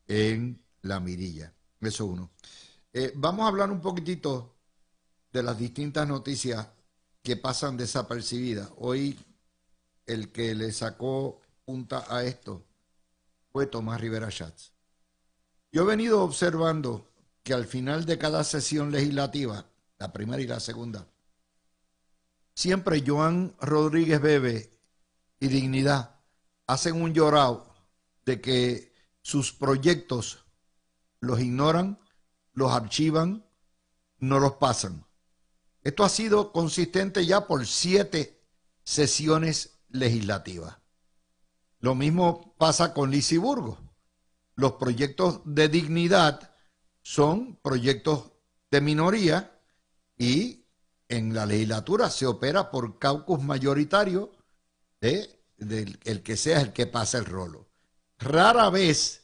en la mirilla. Eso uno. Eh, vamos a hablar un poquitito de las distintas noticias que pasan desapercibidas. Hoy el que le sacó punta a esto fue Tomás Rivera Schatz. Yo he venido observando que al final de cada sesión legislativa, la primera y la segunda, siempre Joan Rodríguez Bebe y Dignidad hacen un llorado de que sus proyectos los ignoran, los archivan, no los pasan. Esto ha sido consistente ya por siete sesiones legislativas. Lo mismo pasa con Lisiburgo. Los proyectos de dignidad son proyectos de minoría y en la legislatura se opera por caucus mayoritario de, del el que sea el que pasa el rolo. Rara vez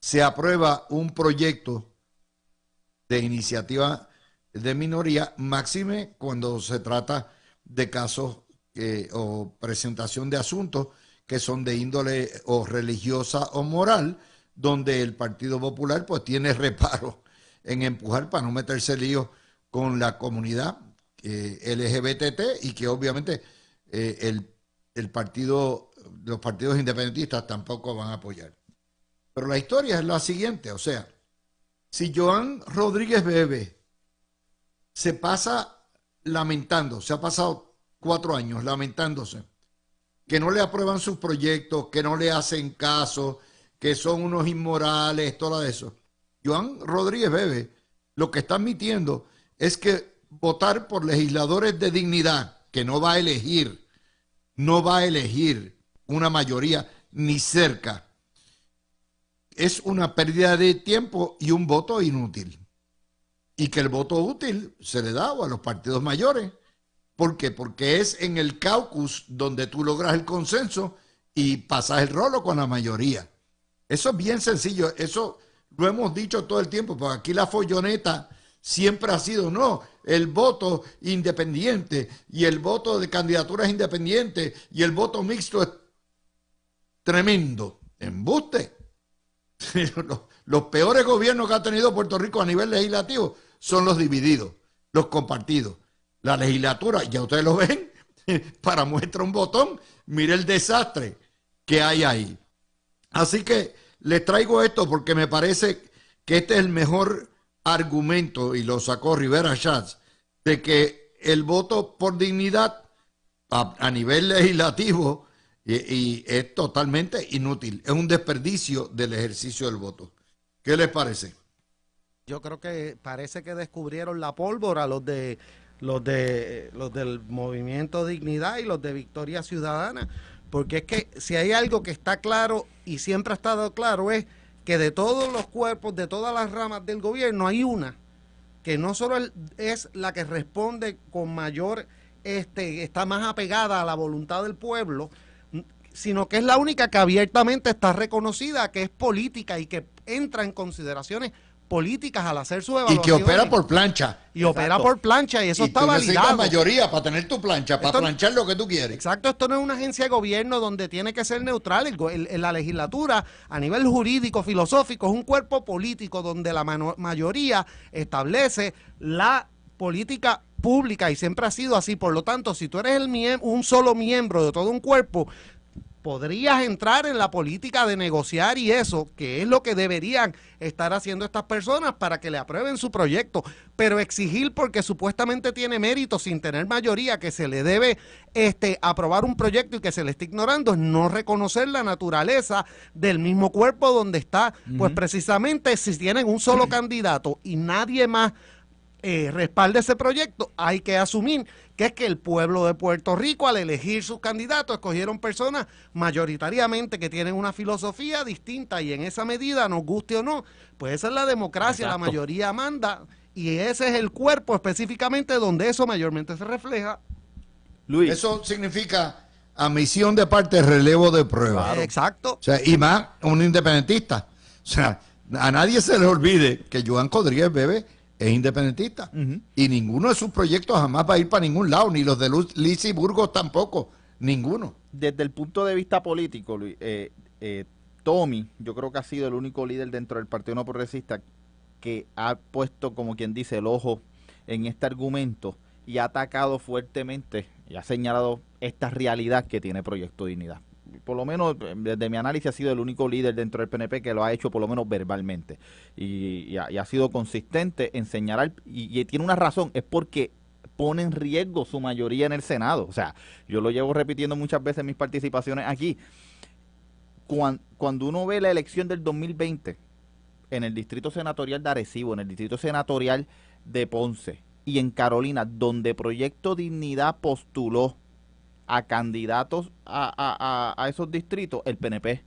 se aprueba un proyecto de iniciativa de minoría, máxime cuando se trata de casos eh, o presentación de asuntos que son de índole o religiosa o moral, donde el Partido Popular pues tiene reparo en empujar para no meterse lío con la comunidad eh, LGBTT LGBT y que obviamente eh, el partido, los partidos independentistas tampoco van a apoyar. Pero la historia es la siguiente, o sea, si Joan Rodríguez Bebe se pasa lamentando, se ha pasado cuatro años lamentándose, que no le aprueban sus proyectos, que no le hacen caso, que son unos inmorales, toda eso. Joan Rodríguez Bebe lo que está admitiendo es que votar por legisladores de dignidad, que no va a elegir, no va a elegir una mayoría ni cerca es una pérdida de tiempo y un voto inútil. Y que el voto útil se le da a los partidos mayores. ¿Por qué? Porque es en el caucus donde tú logras el consenso y pasas el rolo con la mayoría. Eso es bien sencillo, eso lo hemos dicho todo el tiempo, porque aquí la folloneta siempre ha sido, no, el voto independiente y el voto de candidaturas independientes y el voto mixto es tremendo. Embuste. los, peores gobiernos que ha tenido Puerto Rico a nivel legislativo son los divididos, los compartidos. La legislatura, ya ustedes lo ven, para muestra un botón, mire el desastre que hay ahí. Así que les traigo esto porque me parece que este es el mejor argumento, y lo sacó Rivera Schatz, de que el voto por dignidad a nivel legislativo y, es totalmente inútil. Es un desperdicio del ejercicio del voto. ¿Qué les parece? Yo creo que parece que descubrieron la pólvora los de los de los del movimiento Dignidad y los de Victoria Ciudadana, porque es que si hay algo que está claro y siempre ha estado claro es que de todos los cuerpos, de todas las ramas del gobierno hay una que no solo es la que responde con mayor este está más apegada a la voluntad del pueblo, sino que es la única que abiertamente está reconocida, que es política y que entra en consideraciones políticas al hacer su evaluación. Y que opera por plancha. Y opera por plancha y eso y está mayoría para tener tu plancha, para planchar lo que tú quieres. Exacto, esto no es una agencia de gobierno donde tiene que ser neutral. En la legislatura a nivel jurídico, filosófico, es un cuerpo político donde la mayoría establece la política pública y siempre ha sido así. Por lo tanto, si tú eres el un solo miembro de todo un cuerpo, podrías entrar en la política de negociar y eso, que es lo que deberían estar haciendo estas personas para que le aprueben su proyecto, pero exigir porque supuestamente tiene mérito sin tener mayoría que se le debe este aprobar un proyecto y que se le esté ignorando es no reconocer la naturaleza del mismo cuerpo donde está, pues precisamente si tienen un solo candidato y nadie más eh, respalde ese proyecto, hay que asumir que es que el pueblo de Puerto Rico al elegir sus candidatos escogieron personas mayoritariamente que tienen una filosofía distinta y en esa medida, nos guste o no, pues esa es la democracia, la mayoría manda y ese es el cuerpo específicamente donde eso mayormente se refleja. Luis. Eso significa admisión de parte, relevo de prueba. Exacto. O sea, y más un independentista. O sea, a nadie se le olvide que Joan Codríguez bebé, es independentista. Y ninguno de sus proyectos jamás va a ir para ningún lado, ni los de Liz y Burgos tampoco, ninguno. Desde el punto de vista político, eh, eh, Tommy, yo creo que ha sido el único líder dentro del Partido No Progresista que ha puesto, como quien dice, el ojo en este argumento y ha atacado fuertemente y ha señalado esta realidad que tiene Proyecto Dignidad por lo menos eh, desde mi análisis ha sido el único líder dentro del PNP que lo ha hecho por lo menos verbalmente y, ha, sido consistente en señalar y, tiene una razón, es porque pone en riesgo su mayoría en el Senado. O sea, yo lo llevo repitiendo muchas veces en mis participaciones aquí. Cuando, cuando uno ve la elección del 2020 en el distrito senatorial de Arecibo, en el distrito senatorial de Ponce y en Carolina, donde Proyecto Dignidad postuló a candidatos a, a, a, esos distritos, el PNP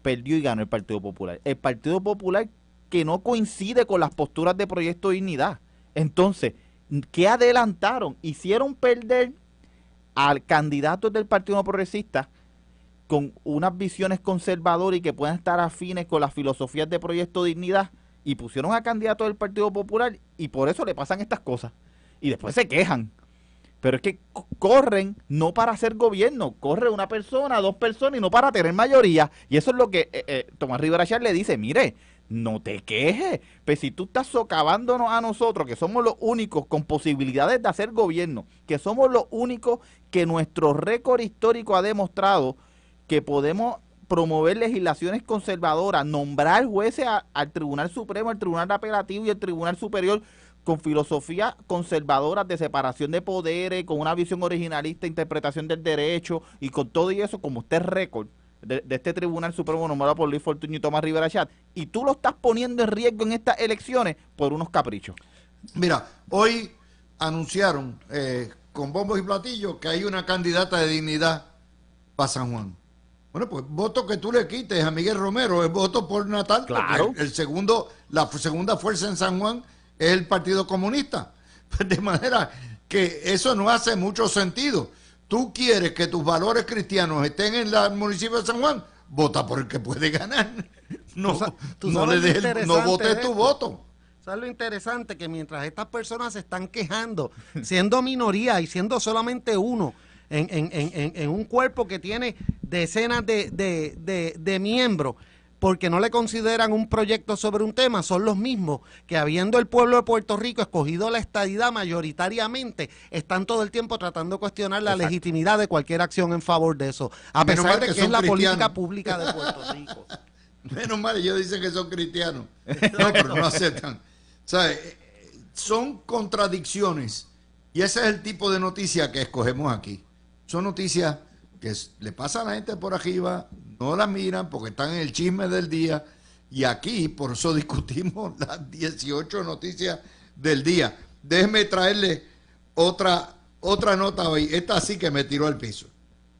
perdió y ganó el Partido Popular. El Partido Popular que no coincide con las posturas de Proyecto Dignidad. Entonces, ¿qué adelantaron? Hicieron perder al candidato del Partido Progresista con unas visiones conservadoras y que puedan estar afines con las filosofías de Proyecto Dignidad y pusieron a candidatos del Partido Popular y por eso le pasan estas cosas. Y después se quejan. Pero es que corren no para hacer gobierno, corre una persona, dos personas y no para tener mayoría. Y eso es lo que eh, eh, Tomás Rivera Char le dice, mire, no te quejes, pero pues si tú estás socavándonos a nosotros, que somos los únicos con posibilidades de hacer gobierno, que somos los únicos que nuestro récord histórico ha demostrado que podemos promover legislaciones conservadoras, nombrar jueces al Tribunal Supremo, al Tribunal Apelativo y al Tribunal Superior con filosofía conservadora de separación de poderes, con una visión originalista, interpretación del derecho y con todo y eso, como usted récord de, este Tribunal Supremo nombrado por Luis Fortuño y Tomás Rivera Chat, y tú lo estás poniendo en riesgo en estas elecciones por unos caprichos. Mira, hoy anunciaron eh, con bombos y platillos que hay una candidata de dignidad para San Juan. Bueno, pues voto que tú le quites a Miguel Romero es voto por Natal, el segundo, la segunda fuerza en San Juan el Partido Comunista. Pues, de manera que eso no hace mucho sentido. Tú quieres que tus valores cristianos estén en el municipio de San Juan, vota por el que puede ganar. No, no, le dejes, no votes tu voto. ¿Sabes lo interesante? Que mientras estas personas se están quejando, siendo minoría y siendo solamente uno en, en, en, en un cuerpo que tiene decenas de, de, de, de miembros, porque no le consideran un proyecto sobre un tema son los mismos que habiendo el pueblo de Puerto Rico escogido la estadidad mayoritariamente, están todo el tiempo tratando de cuestionar la legitimidad de cualquier acción en favor de eso, a pesar de que, es la política pública de Puerto Rico. Menos mal, ellos dicen que son cristianos, no, pero no aceptan. Eh, son contradicciones y ese es el tipo de noticia que escogemos aquí. Son noticias que le pasa a la gente por arriba, no la miran porque están en el chisme del día y aquí por eso discutimos las 18 noticias del día. Déjeme traerle otra, otra nota hoy. Esta sí que me tiró al piso.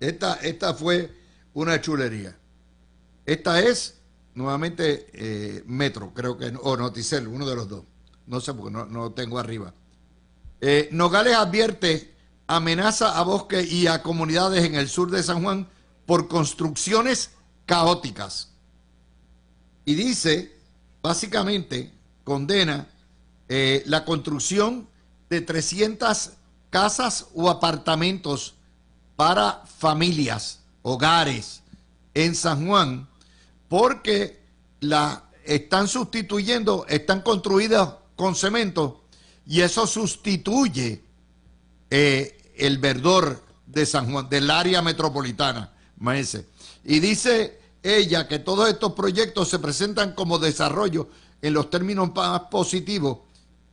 Esta, esta fue una chulería. Esta es nuevamente eh, Metro, creo que, o Noticel, uno de los dos. No sé porque no, no tengo arriba. Eh, Nogales advierte amenaza a bosque y a comunidades en el sur de San Juan por construcciones caóticas. Y dice, básicamente, condena eh, la construcción de 300 casas o apartamentos para familias, hogares en San Juan, porque la están sustituyendo, están construidas con cemento y eso sustituye eh, el verdor de San Juan, del área metropolitana. Maese. Y dice ella que todos estos proyectos se presentan como desarrollo en los términos más positivos,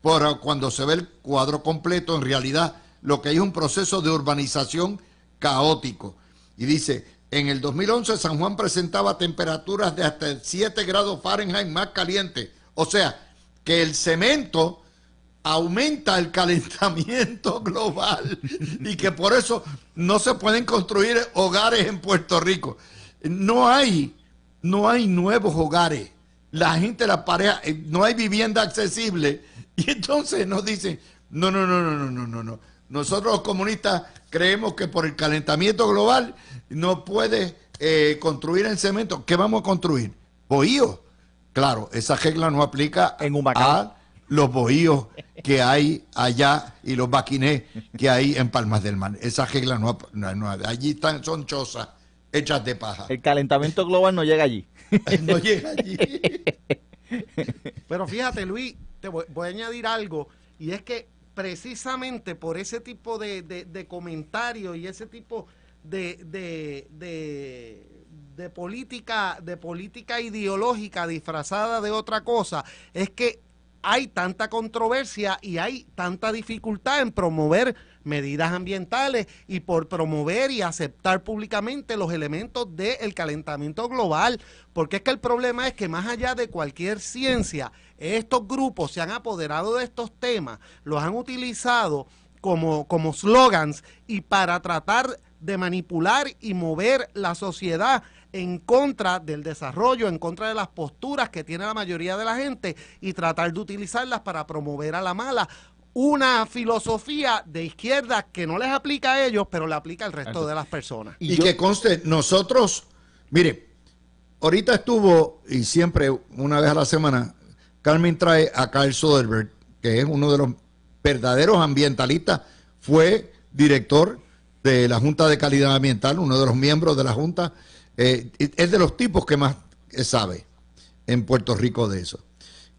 pero cuando se ve el cuadro completo, en realidad lo que hay es un proceso de urbanización caótico. Y dice, en el 2011 San Juan presentaba temperaturas de hasta 7 grados Fahrenheit más calientes. O sea, que el cemento aumenta el calentamiento global y que por eso no se pueden construir hogares en Puerto Rico. No hay, no hay nuevos hogares. La gente, la pareja, eh, no hay vivienda accesible. Y entonces nos dicen, no, no, no, no, no, no, no, Nosotros los comunistas creemos que por el calentamiento global no puede eh, construir en cemento. ¿Qué vamos a construir? Bohío. Claro, esa regla no aplica en Humacao los bohíos que hay allá y los baquinés que hay en Palmas del Mar. Esa regla no, no, allí están, son chozas hechas de paja. El calentamiento global no llega allí. no llega allí. Pero fíjate, Luis, te voy, a añadir algo, y es que precisamente por ese tipo de, de, comentarios y ese tipo de, de, de política, de política ideológica disfrazada de otra cosa, es que hay tanta controversia y hay tanta dificultad en promover medidas ambientales y por promover y aceptar públicamente los elementos del calentamiento global, porque es que el problema es que más allá de cualquier ciencia, estos grupos se han apoderado de estos temas, los han utilizado como, como slogans y para tratar de manipular y mover la sociedad en contra del desarrollo, en contra de las posturas que tiene la mayoría de la gente y tratar de utilizarlas para promover a la mala una filosofía de izquierda que no les aplica a ellos, pero le aplica al resto de las personas. Y, que conste, nosotros, mire, ahorita estuvo, y siempre una vez a la semana, Carmen trae a Carl Soderberg, que es uno de los verdaderos ambientalistas, fue director de la Junta de Calidad Ambiental, uno de los miembros de la Junta eh, es de los tipos que más sabe en Puerto Rico de eso.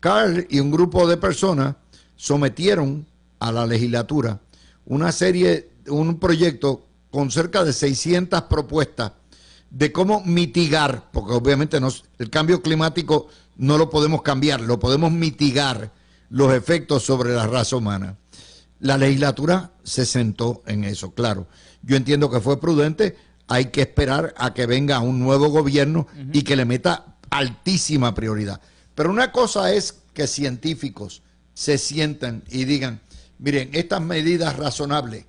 Carl y un grupo de personas sometieron a la legislatura una serie, un proyecto con cerca de 600 propuestas de cómo mitigar, porque obviamente el cambio climático no lo podemos cambiar, lo podemos mitigar los efectos sobre la raza humana. La legislatura se sentó en eso, claro. Yo entiendo que fue prudente, hay que esperar a que venga un nuevo gobierno y que le meta altísima prioridad. Pero una cosa es que científicos se sientan y digan, miren, estas medidas razonables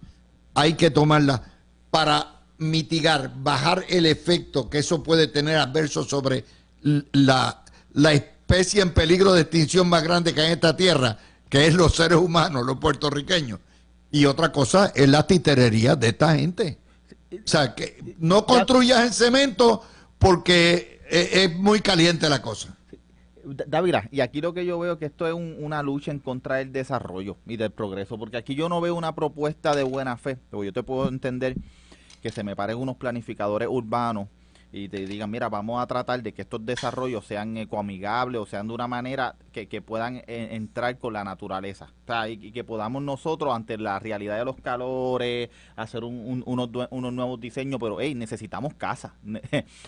hay que tomarlas para mitigar, bajar el efecto que eso puede tener adverso sobre la, la especie en peligro de extinción más grande que hay en esta tierra, que es los seres humanos, los puertorriqueños. Y otra cosa es la titerería de esta gente. O sea, que no construyas el cemento porque e, es, muy caliente la cosa. David, y aquí lo que yo veo que esto es una lucha en contra del desarrollo y del progreso, porque aquí yo no veo una propuesta de buena fe, yo te puedo entender que se me paren unos planificadores urbanos y te digan, mira, vamos a tratar de que estos desarrollos sean ecoamigables o sean de una manera que, puedan eh, entrar con la naturaleza. y, que podamos nosotros, ante la realidad de los calores, hacer unos, unos, nuevos diseños, pero hey, necesitamos casa. o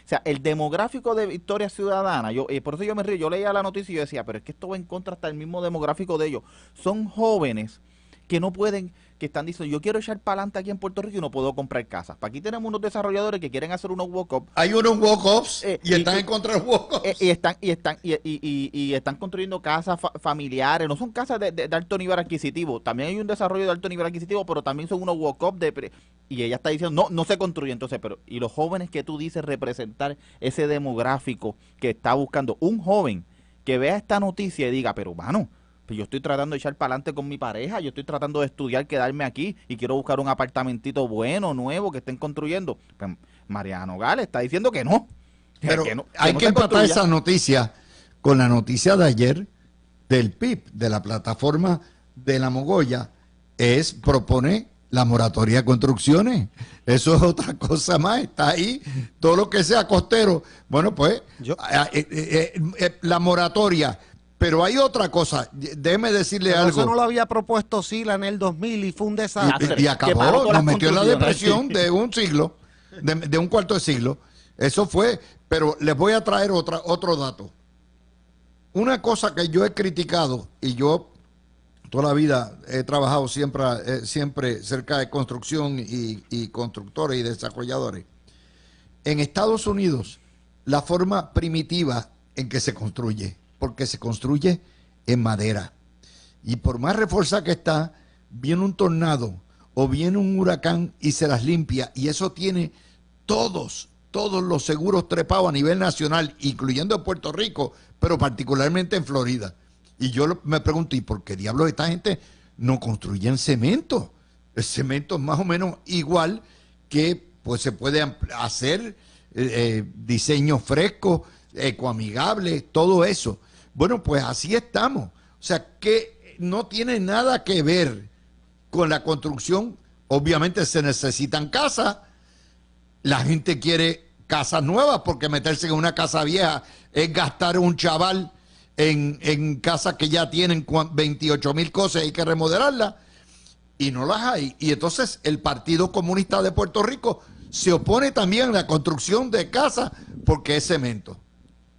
sea, el demográfico de Victoria Ciudadana, yo eh, por eso yo me río, yo leía la noticia y yo decía, pero es que esto va en contra hasta el mismo demográfico de ellos. Son jóvenes que no pueden que están diciendo, yo quiero echar para adelante aquí en Puerto Rico y no puedo comprar casas. Para pues aquí tenemos unos desarrolladores que quieren hacer unos walk-ups. Hay unos walk-ups eh, y, están en contra de los walk-ups. Eh, y, están, y, están, y, están construyendo casas familiares, no son casas de, alto nivel adquisitivo. También hay un desarrollo de alto nivel adquisitivo, pero también son unos walk-ups Y ella está diciendo, no, no se construye entonces, pero... Y los jóvenes que tú dices representar ese demográfico que está buscando un joven que vea esta noticia y diga, pero mano, bueno, pues yo estoy tratando de echar para adelante con mi pareja, yo estoy tratando de estudiar, quedarme aquí y quiero buscar un apartamentito bueno, nuevo, que estén construyendo. Pues, Mariano Gales está diciendo que no. Pero hay que empatar esa noticia con la noticia de ayer del PIB, de la plataforma de la Mogoya, es propone la moratoria de construcciones. Eso es otra cosa más. Está ahí todo lo que sea costero. Bueno, pues ah, eh, eh, eh, la moratoria pero hay otra cosa, déjeme decirle algo. Eso no lo había propuesto Sila en el 2000 y fue un desastre. Y, acabó, nos metió en la depresión de un siglo, de, un cuarto de siglo. Eso fue, pero les voy a traer otra, otro dato. Una cosa que yo he criticado y yo toda la vida he trabajado siempre, eh, siempre cerca de construcción y constructores y desarrolladores. En Estados Unidos, la forma primitiva en que se construye porque se construye en madera. Y por más reforzada que está, viene un tornado o viene un huracán y se las limpia. Y eso tiene todos, todos los seguros trepados a nivel nacional, incluyendo Puerto Rico, pero particularmente en Florida. Y yo me pregunto, ¿y por qué diablos esta gente no construye en cemento? El cemento es más o menos igual que pues se puede hacer eh, eh, diseños frescos, ecoamigables, todo eso. Bueno, pues así estamos. O sea, que no tiene nada que ver con la construcción. Obviamente se necesitan casas. La gente quiere casas nuevas porque meterse en una casa vieja es gastar un chaval en, en casas que ya tienen 28 mil cosas y hay que remodelarlas. Y no las hay. Y entonces el Partido Comunista de Puerto Rico se opone también a la construcción de casas porque es cemento.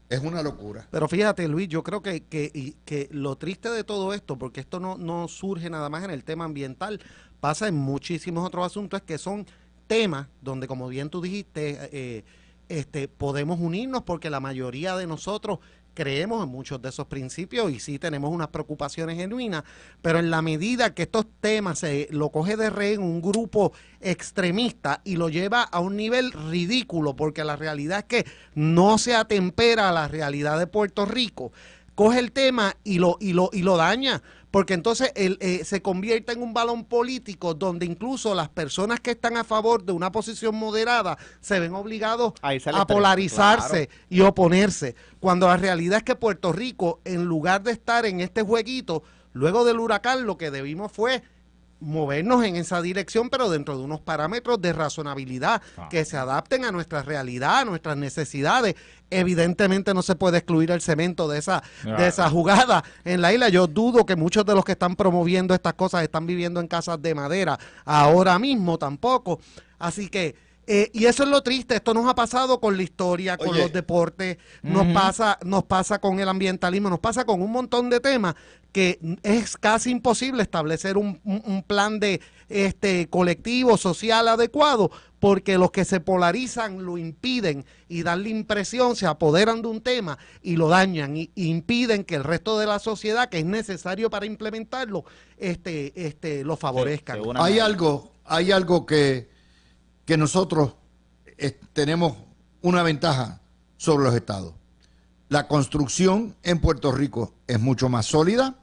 Es una locura. Pero fíjate, Luis, yo creo que, que lo triste de todo esto, porque esto no, no surge nada más en el tema ambiental, pasa en muchísimos otros asuntos que son temas donde, como bien tú dijiste, eh, este, podemos unirnos porque la mayoría de nosotros creemos en muchos de esos principios y sí tenemos unas preocupaciones genuinas, pero en la medida que estos temas se lo coge de en un grupo extremista y lo lleva a un nivel ridículo, porque la realidad es que no se atempera a la realidad de Puerto Rico, coge el tema y lo, y lo, y lo daña porque entonces eh, se convierte en un balón político donde incluso las personas que están a favor de una posición moderada se ven obligados a polarizarse y oponerse, cuando la realidad es que Puerto Rico, en lugar de estar en este jueguito, luego del huracán, lo que debimos fue movernos en esa dirección, pero dentro de unos parámetros de razonabilidad ah. que se adapten a nuestra realidad, a nuestras necesidades. Evidentemente no se puede excluir el cemento de esa, de ah. esa jugada en la isla. Yo dudo que muchos de los que están promoviendo estas cosas están viviendo en casas de madera ahora mismo tampoco. Así que eh, y eso es lo triste, esto nos ha pasado con la historia, con los deportes, nos, pasa, nos pasa con el ambientalismo, nos pasa con un montón de temas que es casi imposible establecer un, plan de este colectivo social adecuado porque los que se polarizan lo impiden y dan la impresión, se apoderan de un tema y lo dañan y, impiden que el resto de la sociedad que es necesario para implementarlo este, este, lo favorezca hay algo, hay algo que que nosotros eh, tenemos una ventaja sobre los estados. La construcción en Puerto Rico es mucho más sólida,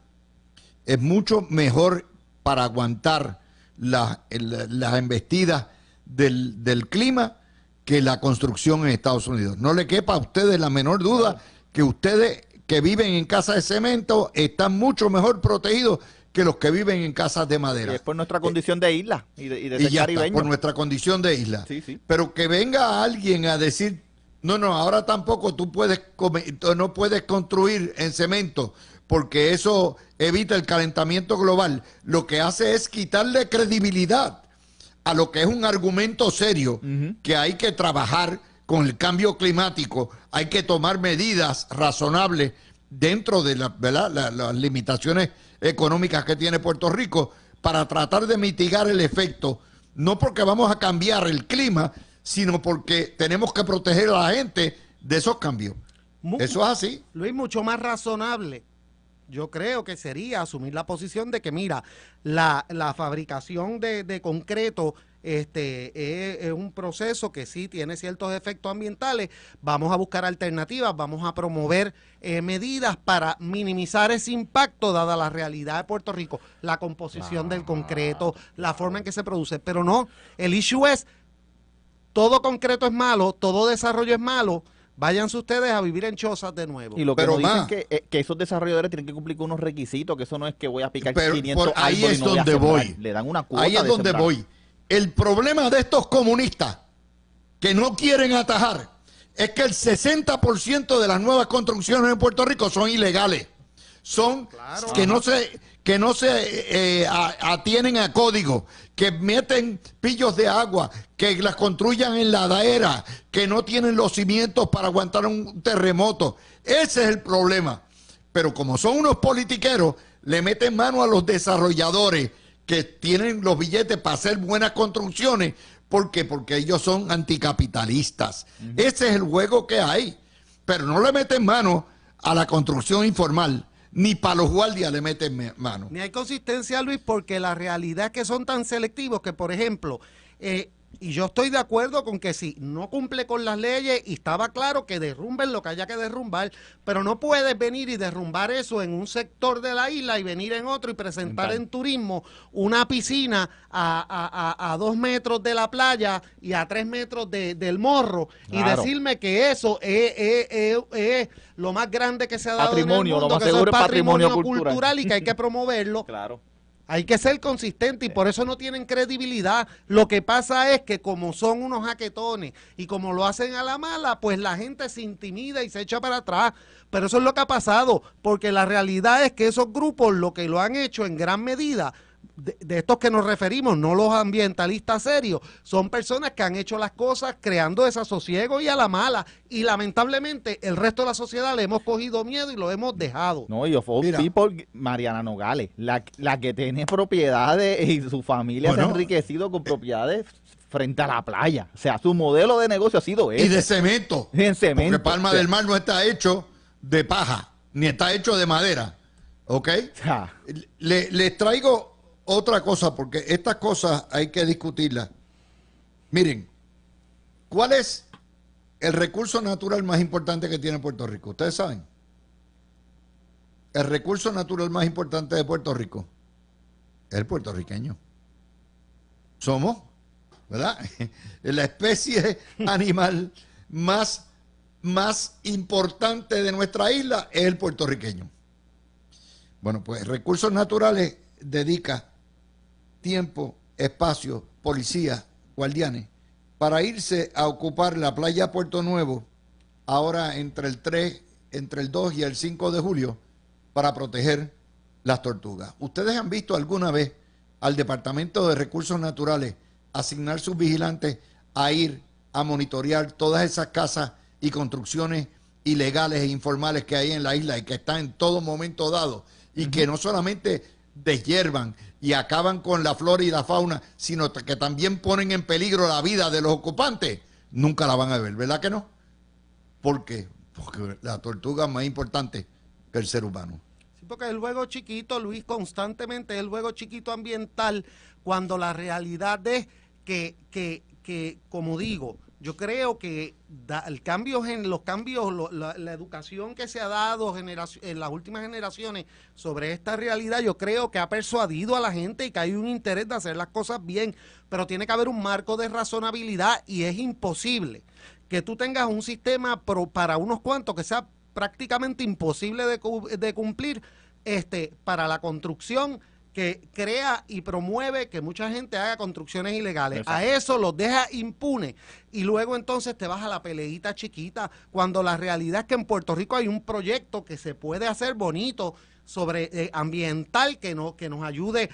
es mucho mejor para aguantar las embestidas del, del, clima que la construcción en Estados Unidos. No le quepa a ustedes la menor duda que ustedes que viven en casa de cemento están mucho mejor protegidos que los que viven en casas de madera. Y es por nuestra eh, condición de isla y por nuestra condición de isla. Sí, sí. Pero que venga alguien a decir, no, no, ahora tampoco tú puedes no puedes construir en cemento porque eso evita el calentamiento global. Lo que hace es quitarle credibilidad a lo que es un argumento serio que hay que trabajar con el cambio climático, hay que tomar medidas razonables dentro de las limitaciones económicas que tiene Puerto Rico para tratar de mitigar el efecto, no porque vamos a cambiar el clima, sino porque tenemos que proteger a la gente de esos cambios. Eso es así. Luis, mucho más razonable. Yo creo que sería asumir la posición de que, mira, la, fabricación de, de concreto este, eh, es, un proceso que sí tiene ciertos efectos ambientales. Vamos a buscar alternativas, vamos a promover eh, medidas para minimizar ese impacto dada la realidad de Puerto Rico, la composición del concreto, la forma en que se produce. Pero no, el issue es, todo concreto es malo, todo desarrollo es malo. Váyanse ustedes a vivir en chozas de nuevo. Y lo pero nos eh, que, esos desarrolladores tienen que cumplir con unos requisitos, que eso no es que voy a picar pero, 500 ahí es donde voy, Le dan una cuota Ahí es donde voy el problema de estos comunistas que no quieren atajar es que el 60% de las nuevas construcciones en Puerto Rico son ilegales. Son que no se que no se eh, atienen a código, que meten pillos de agua, que las construyan en la ladera, que no tienen los cimientos para aguantar un terremoto. Ese es el problema. Pero como son unos politiqueros, le meten mano a los desarrolladores que tienen los billetes para hacer buenas construcciones. ¿Por qué? Porque ellos son anticapitalistas. Ese es el juego que hay. Pero no le meten mano a la construcción informal ni para los guardias le meten mano. Ni hay consistencia, Luis, porque la realidad es que son tan selectivos que, por ejemplo, eh, y yo estoy de acuerdo con que si no cumple con las leyes y estaba claro que derrumben lo que haya que derrumbar, pero no puedes venir y derrumbar eso en un sector de la isla y venir en otro y presentar en, turismo una piscina a, dos metros de la playa y a tres metros del morro y decirme que eso es, lo más grande que se ha dado en el mundo, que es patrimonio, patrimonio cultural. cultural. y que hay que promoverlo. claro. Hay que ser consistente y por eso no tienen credibilidad. Lo que pasa es que como son unos jaquetones y como lo hacen a la mala, pues la gente se intimida y se echa para atrás. Pero eso es lo que ha pasado, porque la realidad es que esos grupos lo que lo han hecho en gran medida de, estos que nos referimos, no los ambientalistas serios, son personas que han hecho las cosas creando desasosiego y a la mala. Y lamentablemente el resto de la sociedad le hemos cogido miedo y lo hemos dejado. No, yo por Mariana Nogales, la, que tiene propiedades y su familia se ha enriquecido con propiedades frente a la playa. O sea, su modelo de negocio ha sido eso Y de cemento. En cemento. Porque Palma del Mar no está hecho de paja, ni está hecho de madera. ¿Ok? les traigo otra cosa, porque estas cosas hay que discutirlas. Miren, ¿cuál es el recurso natural más importante que tiene Puerto Rico? Ustedes saben. El recurso natural más importante de Puerto Rico es el puertorriqueño. Somos, ¿verdad? La especie animal más, más importante de nuestra isla es el puertorriqueño. Bueno, pues recursos naturales dedica tiempo, espacio, policía, guardianes, para irse a ocupar la playa Puerto Nuevo ahora entre el 3, entre el 2 y el 5 de julio para proteger las tortugas. ¿Ustedes han visto alguna vez al Departamento de Recursos Naturales asignar sus vigilantes a ir a monitorear todas esas casas y construcciones ilegales e informales que hay en la isla y que están en todo momento dado y que no solamente deshiervan, y acaban con la flora y la fauna, sino que también ponen en peligro la vida de los ocupantes, nunca la van a ver, ¿verdad que no? ¿Por qué? Porque la tortuga es más importante que el ser humano. Sí, porque el juego chiquito, Luis, constantemente el juego chiquito ambiental, cuando la realidad es que, que como digo, yo creo que el cambio, los cambios, la, educación que se ha dado en las últimas generaciones sobre esta realidad, yo creo que ha persuadido a la gente y que hay un interés de hacer las cosas bien, pero tiene que haber un marco de razonabilidad y es imposible que tú tengas un sistema para unos cuantos que sea prácticamente imposible de, de cumplir este, para la construcción que crea y promueve que mucha gente haga construcciones ilegales. A eso los deja impune y luego entonces te vas a la peleita chiquita cuando la realidad es que en Puerto Rico hay un proyecto que se puede hacer bonito sobre eh, ambiental que no que nos ayude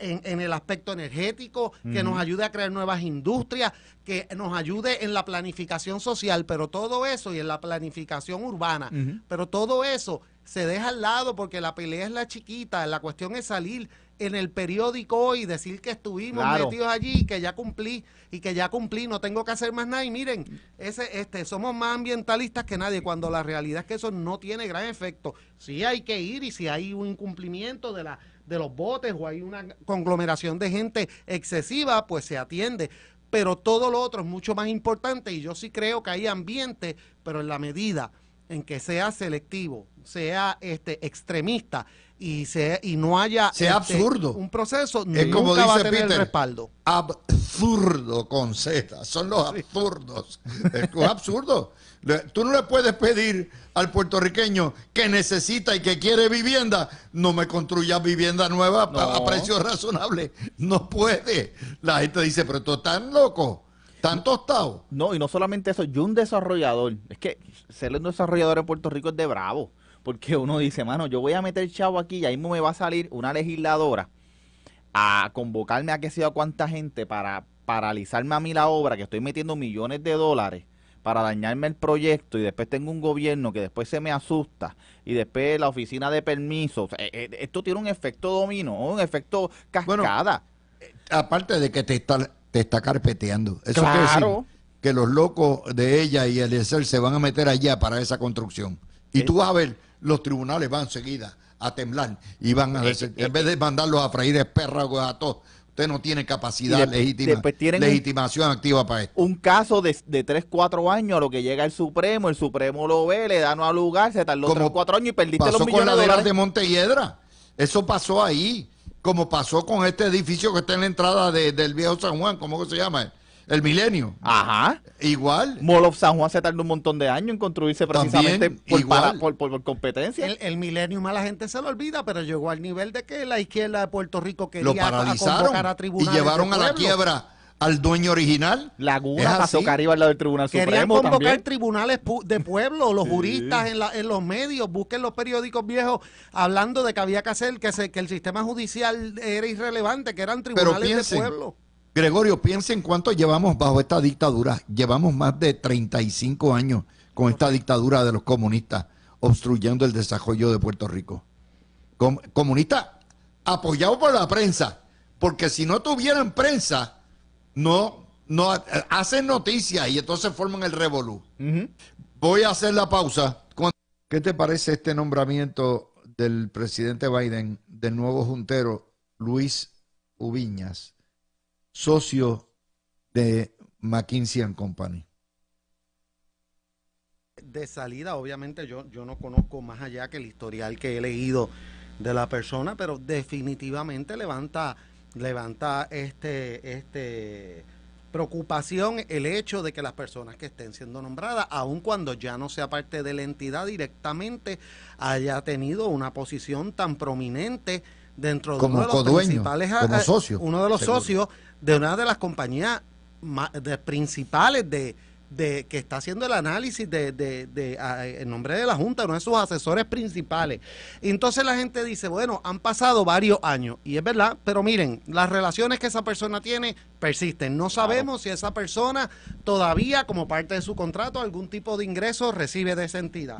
en, el aspecto energético que nos ayude a crear nuevas industrias que nos ayude en la planificación social pero todo eso y en la planificación urbana pero todo eso se deja al lado porque la pelea es la chiquita, la cuestión es salir en el periódico hoy, decir que estuvimos metidos allí, y que ya cumplí y que ya cumplí, no tengo que hacer más nada. Y miren, ese, este, somos más ambientalistas que nadie, cuando la realidad es que eso no tiene gran efecto. Si sí hay que ir y si hay un incumplimiento de la de los botes o hay una conglomeración de gente excesiva, pues se atiende pero todo lo otro es mucho más importante y yo sí creo que hay ambiente, pero en la medida en que sea selectivo, sea este extremista y sea y no haya este, un proceso nunca va a tener respaldo. Absurdo con Z, son los absurdos. es absurdo. Tú no le puedes pedir al puertorriqueño que necesita y que quiere vivienda, no me construya vivienda nueva a precio razonable. No puede. La gente dice, pero tú estás loco. Tanto estado. No, y no solamente eso, yo un desarrollador, es que ser un desarrollador en Puerto Rico es de bravo, porque uno dice, mano, yo voy a meter chavo aquí y ahí me va a salir una legisladora a convocarme a que sea cuánta gente para paralizarme a mí la obra, que estoy metiendo millones de dólares para dañarme el proyecto y después tengo un gobierno que después se me asusta y después la oficina de permisos. E, e, esto tiene un efecto domino, un efecto cascada. Eh, aparte de que te, te está carpeteando. Eso claro. que los locos de ella y el ESER se van a meter allá para esa construcción. Y tú vas a ver, los tribunales van enseguida a temblar y van a decir, eh, eh, en vez de mandarlos a freír espérragos a todos, usted no tiene capacidad legítima, legitimación activa para esto. Un caso de, de 3, 4 años, a lo que llega el Supremo, el Supremo lo ve, le da no al lugar, se tardó 3, 4 años y perdiste los millones la de dólares. de Eso pasó ahí como pasó con este edificio que está en la entrada del viejo San Juan, ¿cómo que se llama? El milenio. Ajá. Igual. Mall San Juan se tardó un montón de años en construirse precisamente por, competencia. El, milenio más la gente se lo olvida, pero llegó al nivel de que la izquierda de Puerto Rico quería lo paralizaron y llevaron a la quiebra al dueño original. Laguna pasó Caribe al lado del Tribunal Supremo Querían convocar tribunales de pueblo, los juristas en, los medios, busquen los periódicos viejos hablando de que había que hacer que, el sistema judicial era irrelevante, que eran tribunales de pueblo. Gregorio, piensen cuánto llevamos bajo esta dictadura. Llevamos más de 35 años con esta dictadura de los comunistas obstruyendo el desarrollo de Puerto Rico. Comunistas apoyados por la prensa, porque si no tuvieran prensa, no, no hacen noticias y entonces forman el revolú. Voy a hacer la pausa. ¿Qué te parece este nombramiento del presidente Biden del nuevo juntero Luis Ubiñas, socio de McKinsey Company? De salida, obviamente, yo, yo no conozco más allá que el historial que he leído de la persona, pero definitivamente levanta levanta este, este preocupación el hecho de que las personas que estén siendo nombradas, aun cuando ya no sea parte de la entidad directamente, haya tenido una posición tan prominente dentro de uno de los principales eh, uno de los socios de una de las compañías principales de, de, que está haciendo el análisis de, de, en nombre de la Junta, no de sus asesores principales. Y entonces la gente dice, bueno, han pasado varios años, y es verdad, pero miren, las relaciones que esa persona tiene persisten. No sabemos si esa persona todavía, como parte de su contrato, algún tipo de ingreso recibe de sentida.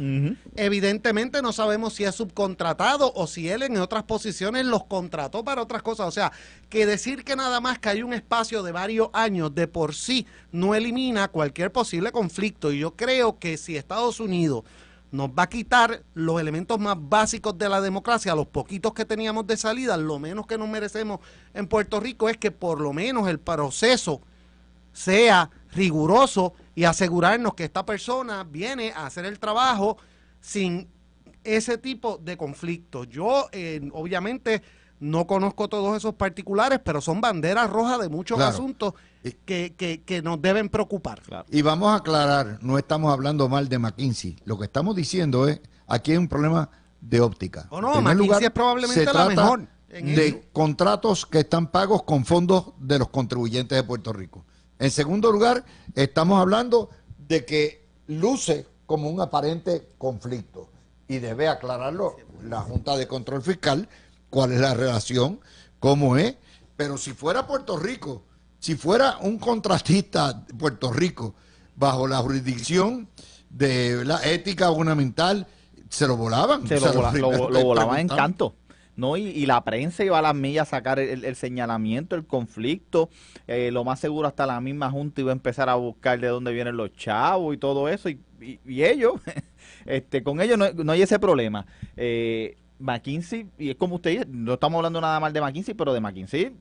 Evidentemente no sabemos si es subcontratado o si él en otras posiciones los contrató para otras cosas. O sea, que decir que nada más que hay un espacio de varios años de por sí no elimina cualquier posible conflicto. Y yo creo que si Estados Unidos nos va a quitar los elementos más básicos de la democracia, los poquitos que teníamos de salida, lo menos que nos merecemos en Puerto Rico es que por lo menos el proceso sea riguroso y asegurarnos que esta persona viene a hacer el trabajo sin ese tipo de conflictos. Yo, eh, obviamente, no conozco todos esos particulares, pero son banderas rojas de muchos asuntos eh, que, nos deben preocupar. Y vamos a aclarar, no estamos hablando mal de McKinsey. Lo que estamos diciendo es, aquí hay un problema de óptica. Oh, no, en McKinsey lugar, es probablemente de contratos que están pagos con fondos de los contribuyentes de Puerto Rico. En segundo lugar, estamos hablando de que luce como un aparente conflicto y debe aclararlo la Junta de Control Fiscal, cuál es la relación, cómo es. Pero si fuera Puerto Rico, si fuera un contrastista de Puerto Rico bajo la jurisdicción de la ética gubernamental, se lo volaban. Se lo, volaban en canto. ¿no? Y, la prensa iba a las millas a sacar el, señalamiento, el conflicto. Eh, lo más seguro, hasta la misma Junta iba a empezar a buscar de dónde vienen los chavos y todo eso. Y, ellos, este, con ellos no, hay ese problema. Eh, McKinsey, y es como usted dice, no estamos hablando nada mal de McKinsey, pero de McKinsey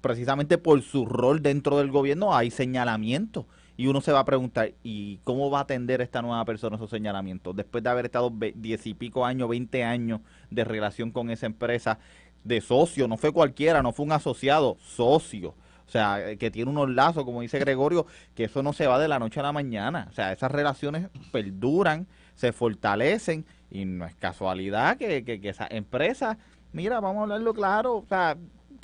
precisamente por su rol dentro del gobierno hay señalamientos. Y uno se va a preguntar, ¿y cómo va a atender esta nueva persona esos señalamientos? Después de haber estado diez y pico años, veinte años de relación con esa empresa, de socio, no fue cualquiera, no fue un asociado, socio. O sea, eh, que tiene unos lazos, como dice Gregorio, que eso no se va de la noche a la mañana. O sea, esas relaciones perduran, se fortalecen y no es casualidad que, que, que mira, vamos a hablarlo claro, o sea,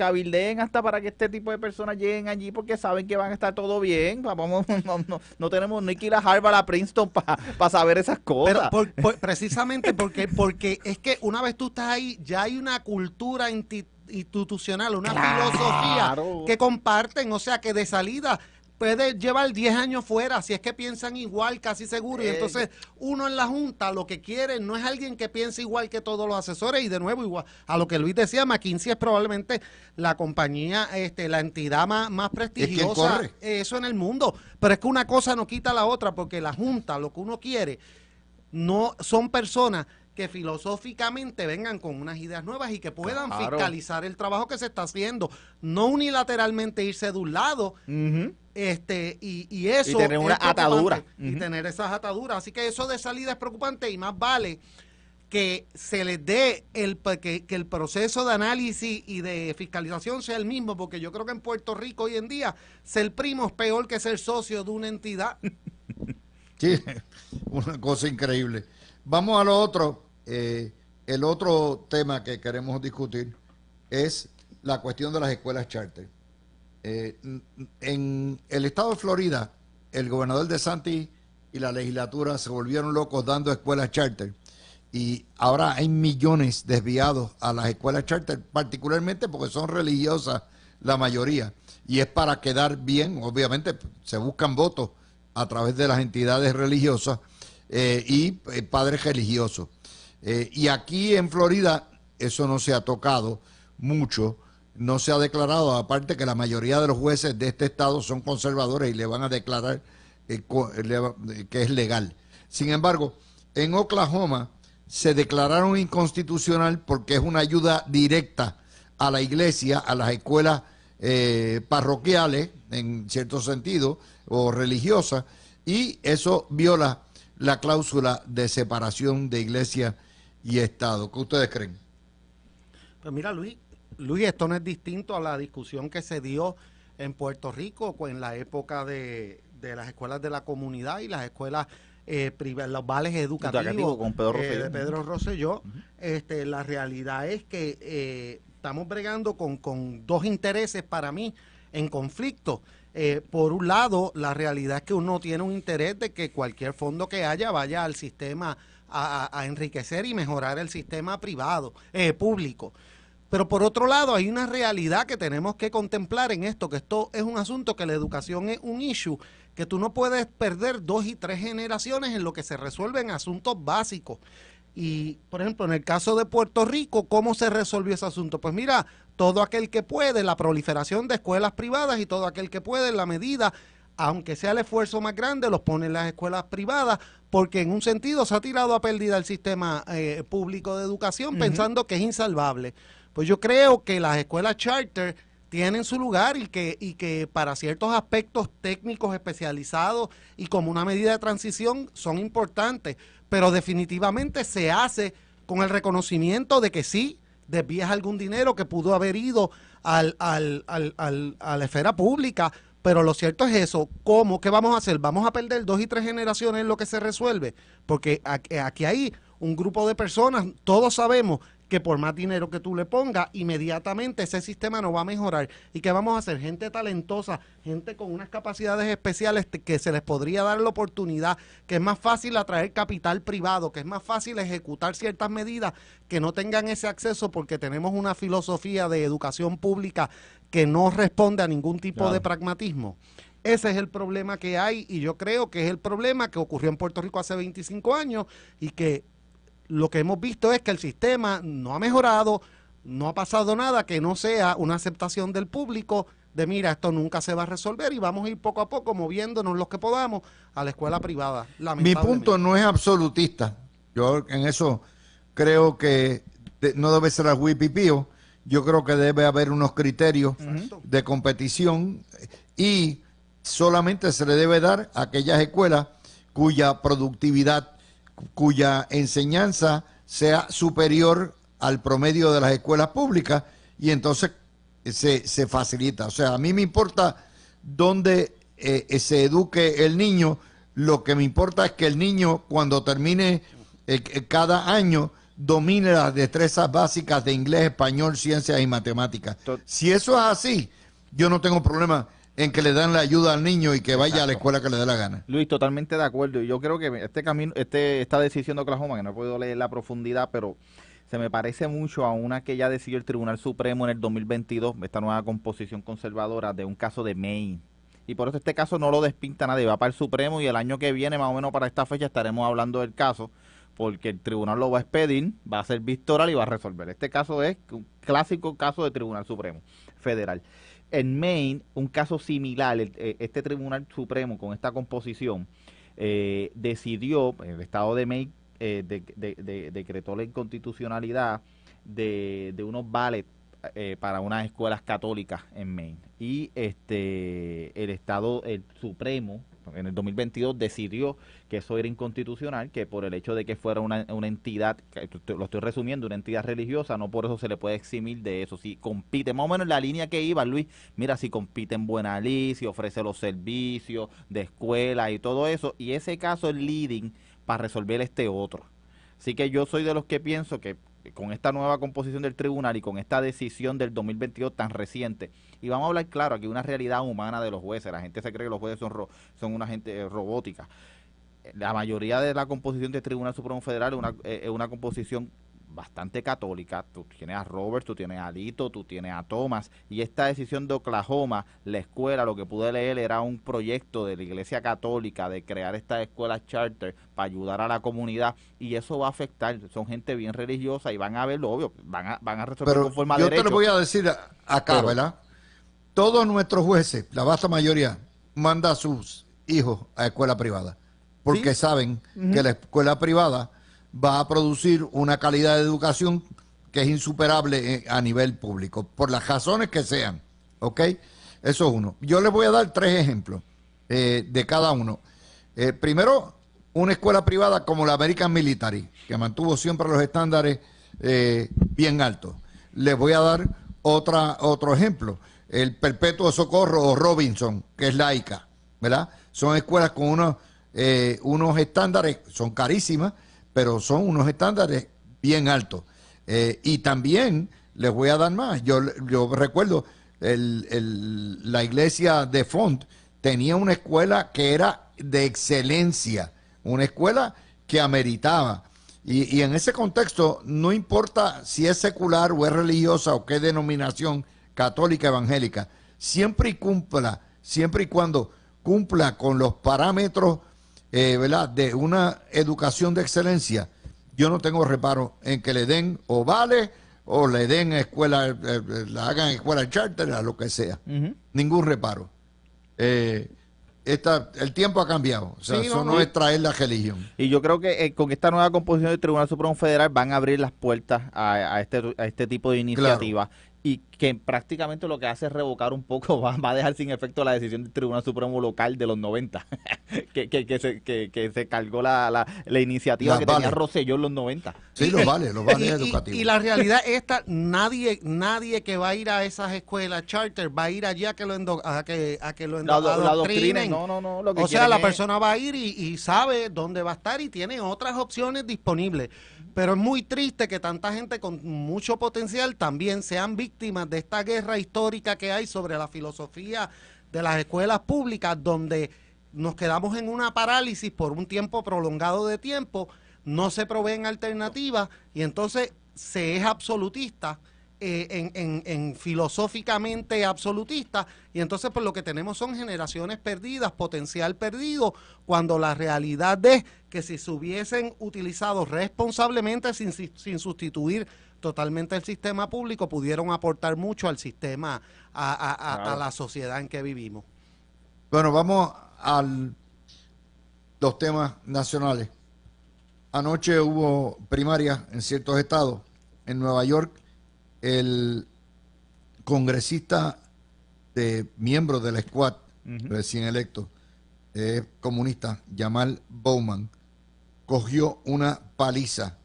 cabildeen hasta para que este tipo de personas lleguen allí porque saben que van a estar todo bien. Vamos, no, tenemos ni que ir a Harvard, a Princeton para saber esas cosas. precisamente porque, porque es que una vez tú estás ahí, ya hay una cultura institucional, una filosofía que comparten, o sea que de salida puede llevar 10 años fuera, si es que piensan igual, casi seguro. Y eh, entonces uno en la Junta lo que quiere no es alguien que piense igual que todos los asesores. Y de nuevo, igual a lo que Luis decía, McKinsey es probablemente la compañía, este, la entidad más, más prestigiosa, eso en el mundo. Pero es que una cosa no quita la otra, porque la Junta lo que uno quiere no son personas que filosóficamente vengan con unas ideas nuevas y que puedan fiscalizar el trabajo que se está haciendo, no unilateralmente irse de un lado. Este, y, eso. Y tener una atadura. Y tener esas ataduras. Así que eso de salida es preocupante y más vale que se les dé el que, que, el proceso de análisis y de fiscalización sea el mismo, porque yo creo que en Puerto Rico hoy en día ser primo es peor que ser socio de una entidad. Sí, una cosa increíble. Vamos a lo otro. Eh, el otro tema que queremos discutir es la cuestión de las escuelas charter. Eh, en el estado de Florida, el gobernador de Santi y la legislatura se volvieron locos dando escuelas charter. Y ahora hay millones desviados a las escuelas charter, particularmente porque son religiosas la mayoría. Y es para quedar bien, obviamente se buscan votos a través de las entidades religiosas eh, y eh, padres religiosos. Eh, y aquí en Florida eso no se ha tocado mucho, no se ha declarado, aparte que la mayoría de los jueces de este estado son conservadores y le van a declarar que es legal. Sin embargo, en Oklahoma se declararon inconstitucional porque es una ayuda directa a la iglesia, a las escuelas parroquiales, en cierto sentido, o religiosas, y eso viola la cláusula de separación de iglesia y Estado. ¿Qué ustedes creen? Pues mira, Luis, Luis, esto no es distinto a la discusión que se dio en Puerto Rico en la época de, las escuelas de la comunidad y las escuelas eh, los vales educativos con Pedro eh, de Pedro Rosselló. este, la realidad es que eh, estamos bregando con, con dos intereses para mí en conflicto. Eh, por un lado, la realidad es que uno tiene un interés de que cualquier fondo que haya vaya al sistema a, enriquecer y mejorar el sistema privado, eh, público. Pero por otro lado, hay una realidad que tenemos que contemplar en esto, que esto es un asunto que la educación es un issue, que tú no puedes perder dos y tres generaciones en lo que se resuelven asuntos básicos. Y, por ejemplo, en el caso de Puerto Rico, ¿cómo se resolvió ese asunto? Pues mira, todo aquel que puede, la proliferación de escuelas privadas y todo aquel que puede, la medida, aunque sea el esfuerzo más grande, los pone las escuelas privadas, porque en un sentido se ha tirado a pérdida el sistema eh, público de educación pensando que es insalvable. Pues yo creo que las escuelas charter tienen su lugar y que, y que para ciertos aspectos técnicos especializados y como una medida de transición son importantes pero definitivamente se hace con el reconocimiento de que sí, desvías algún dinero que pudo haber ido al, a la esfera pública, pero lo cierto es eso, ¿cómo? ¿Qué vamos a hacer? ¿Vamos a perder dos y tres generaciones en lo que se resuelve? Porque eh, aquí hay un grupo de personas, todos sabemos que por más dinero que tú le pongas, inmediatamente ese sistema no va a mejorar. ¿Y que vamos a hacer? Gente talentosa, gente con unas capacidades especiales que se les podría dar la oportunidad, que es más fácil atraer capital privado, que es más fácil ejecutar ciertas medidas que no tengan ese acceso porque tenemos una filosofía de educación pública que no responde a ningún tipo de pragmatismo. Ese es el problema que hay y yo creo que es el problema que ocurrió en Puerto Rico hace 25 años y que lo que hemos visto es que el sistema no ha mejorado, no ha pasado nada que no sea una aceptación del público de mira, esto nunca se va a resolver y vamos a ir poco a poco moviéndonos los que podamos a la escuela privada. Mi punto no es absolutista. Yo en eso creo que no debe ser a pipio Yo creo que debe haber unos criterios de competición y solamente se le debe dar a aquellas escuelas cuya productividad cuya enseñanza sea superior al promedio de las escuelas públicas y entonces eh, se, facilita. O sea, a mí me importa dónde eh, se eduque el niño, lo que me importa es que el niño cuando termine eh, cada año domine las destrezas básicas de inglés, español, ciencias y matemáticas. Si eso es así, yo no tengo problema en que le dan la ayuda al niño y que vaya a la escuela que le dé la gana. Luis, totalmente de acuerdo. Yo creo que este camino, este, esta decisión de Oklahoma, que no he podido leer la profundidad, pero se me parece mucho a una que ya decidió el Tribunal Supremo en el 2022, esta nueva composición conservadora de un caso de Maine. Y por eso este caso no lo despinta nadie, va para el Supremo y el año que viene, más o menos para esta fecha, estaremos hablando del caso, porque el tribunal lo va a expedir, va a ser victoral y va a resolver. Este caso es un clásico caso de Tribunal Supremo Federal en Maine un caso similar. Eh, este Tribunal Supremo con esta composición eh, decidió, el Estado de Maine eh, decretó la inconstitucionalidad de, unos vales para unas escuelas católicas en Maine. Y este el Estado el Supremo en el 2022 decidió que eso era inconstitucional, que por el hecho de que fuera una, entidad, lo estoy resumiendo, una entidad religiosa, no por eso se le puede eximir de eso. Si compite, más o menos en la línea que iba Luis, mira, si compite en Buena si ofrece los servicios de escuela y todo eso, y ese caso es leading para resolver este otro. Así que yo soy de los que pienso que con esta nueva composición del tribunal y con esta decisión del 2022 tan reciente. Y vamos a hablar, claro, aquí una realidad humana de los jueces. La gente se cree que los jueces son, son una gente eh, robótica. La mayoría de la composición del Tribunal Supremo Federal es una, eh, una composición bastante católica. Tú tienes a Robert, tú tienes a Lito, tú tienes a Thomas. Y esta decisión de Oklahoma, la escuela, lo que pude leer era un proyecto de la Iglesia Católica de crear esta escuela charter para ayudar a la comunidad. Y eso va a afectar. Son gente bien religiosa y van a verlo, obvio, van a, van a resolver forma de Yo te lo voy a decir acá, ¿verdad? Todos nuestros jueces, la vasta mayoría, manda a sus hijos a escuela privada. Porque saben que la escuela privada va a producir una calidad de educación que es insuperable eh, a nivel público, por las razones que sean. ¿Ok? Eso es uno. Yo les voy a dar tres ejemplos eh, de cada uno. Eh, primero, una escuela privada como la American Military, que mantuvo siempre los estándares bien altos. Les voy a dar otra, otro ejemplo, el Perpetuo Socorro o Robinson, que es laica, ¿verdad? Son escuelas con unos, unos estándares, son carísimas, pero son unos estándares bien altos. Eh, y también les voy a dar más. Yo, yo recuerdo el, la iglesia de Font tenía una escuela que era de excelencia, una escuela que ameritaba. Y, y, en ese contexto, no importa si es secular o es religiosa o qué denominación católica evangélica, siempre y cumpla, siempre y cuando cumpla con los parámetros eh, ¿verdad? de una educación de excelencia, yo no tengo reparo en que le den o vale o le den escuela, eh, eh, la hagan escuela charter, a lo que sea. Ningún reparo. el tiempo ha cambiado. O sea, eso no, es traer la religión. Y yo creo que con esta nueva composición del Tribunal Supremo Federal van a abrir las puertas a, este, a este tipo de iniciativas y que prácticamente lo que hace es revocar un poco, va, a dejar sin efecto la decisión del Tribunal Supremo Local de los 90, que, se, que, se cargó la, la, iniciativa que tenía Rosselló en los 90. Sí, los vale, los vale educativos. Y, la realidad esta, nadie nadie que va a ir a esas escuelas charter va a ir allí a que lo, endo, a que, a que lo o sea, la persona va a ir y, y sabe dónde va a estar y tiene otras opciones disponibles. Pero es muy triste que tanta gente con mucho potencial también sean víctimas de esta guerra histórica que hay sobre la filosofía de las escuelas públicas, donde nos quedamos en una parálisis por un tiempo prolongado de tiempo, no se proveen alternativas y entonces se es absolutista. Eh, en, filosóficamente absolutista y entonces pues lo que tenemos son generaciones perdidas, potencial perdido, cuando la realidad es que si se hubiesen utilizado responsablemente sin, sustituir totalmente el sistema público, pudieron aportar mucho al sistema, a, la sociedad en que vivimos. Bueno, vamos a los temas nacionales. Anoche hubo primaria en ciertos estados. En Nueva York, el congresista de miembro del la Squad, recién electo, eh, comunista, Jamal Bowman, cogió una paliza,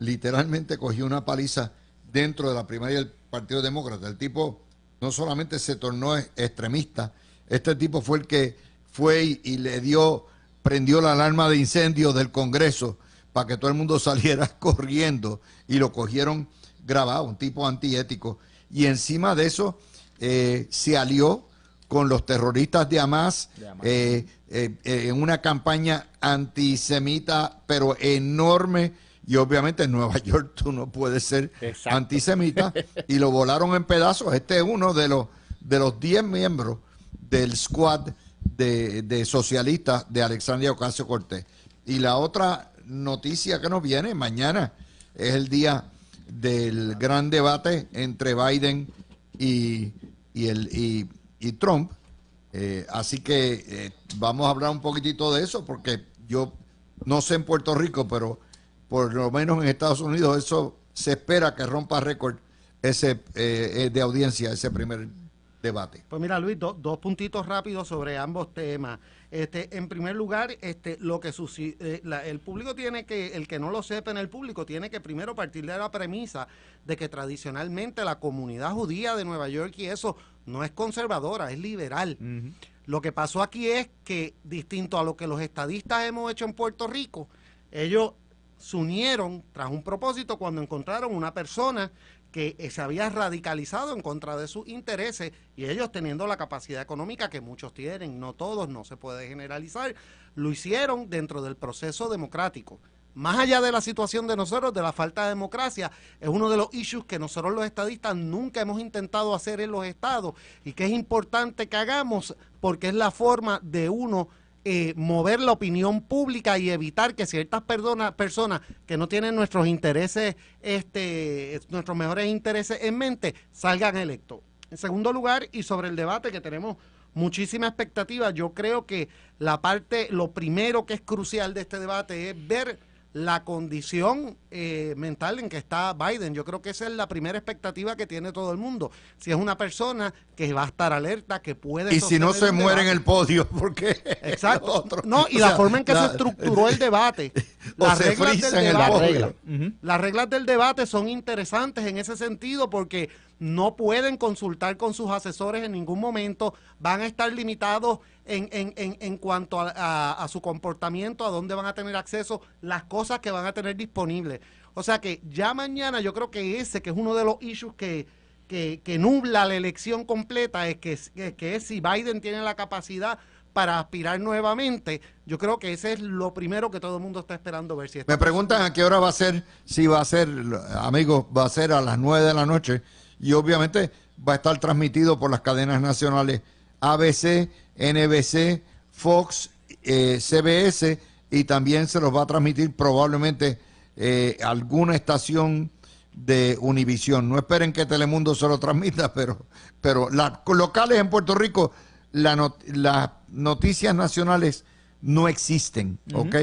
literalmente cogió una paliza dentro de la primaria del Partido Demócrata. El tipo no solamente se tornó extremista, este tipo fue el que fue y, le dio, prendió la alarma de incendio del Congreso para que todo el mundo saliera corriendo y lo cogieron grabado, un tipo antiético. Y encima de eso eh, se alió con los terroristas de Hamas, eh, eh, eh, en una campaña antisemita, pero enorme. Y obviamente en Nueva York tú no puedes ser antisemita. y lo volaron en pedazos. Este es uno de los, de los 10 miembros del squad de, de socialistas de Alexandria Ocasio Cortés. Y la otra noticia que nos viene mañana es el día del gran debate entre Biden y, el, y y Trump. Eh, así que eh, vamos a hablar un poquitito de eso, porque yo no sé en Puerto Rico, pero por lo menos en Estados Unidos eso se espera que rompa récord ese eh, de audiencia, ese primer debate. Pues mira, Luis, dos puntitos rápidos sobre ambos temas. Este, en primer lugar, este, lo que sucede el público tiene que, el que no lo sepa en el público, tiene que primero partir de la premisa de que tradicionalmente la comunidad judía de Nueva York y eso no es conservadora, es liberal. Lo que pasó aquí es que, distinto a lo que los estadistas hemos hecho en Puerto Rico, ellos se unieron tras un propósito cuando encontraron una persona que se había radicalizado en contra de sus intereses y ellos teniendo la capacidad económica que muchos tienen, no todos, no se puede generalizar, lo hicieron dentro del proceso democrático más allá de la situación de nosotros, de la falta de democracia, es uno de los issues que nosotros los estadistas nunca hemos intentado hacer en los estados y que es importante que hagamos porque es la forma de uno eh, mover la opinión pública y evitar que ciertas perdona, personas que no tienen nuestros intereses, este, nuestros mejores intereses en mente, salgan electos. En segundo lugar, y sobre el debate que tenemos muchísima expectativa, yo creo que la parte, lo primero que es crucial de este debate es ver la condición eh, mental en que está Biden. Yo creo que esa es la primera expectativa que tiene todo el mundo. Si es una persona que va a estar alerta, que puede... Y si no se muere en el podio, porque... Exacto. No, y la forma en que se estructuró el debate. las, reglas del debate las reglas del debate son interesantes en ese sentido porque no pueden consultar con sus asesores en ningún momento, van a estar limitados en, cuanto a, su comportamiento, a dónde van a tener acceso, las cosas que van a tener disponibles. O sea que ya mañana yo creo que ese, que es uno de los issues que, que, nubla la elección completa es que, es si Biden tiene la capacidad para aspirar nuevamente. Yo creo que ese es lo primero que todo el mundo está esperando ver si Me preguntan a qué hora va a ser, si va a ser, amigos, va a ser a las nueve de la noche y obviamente va a estar transmitido por las cadenas nacionales ABC, NBC, Fox, eh, CBS y también se los va a transmitir probablemente eh, alguna estación de Univisión. No esperen que Telemundo se lo transmita, pero, pero las locales en Puerto Rico, las noticias nacionales no existen, ¿ok?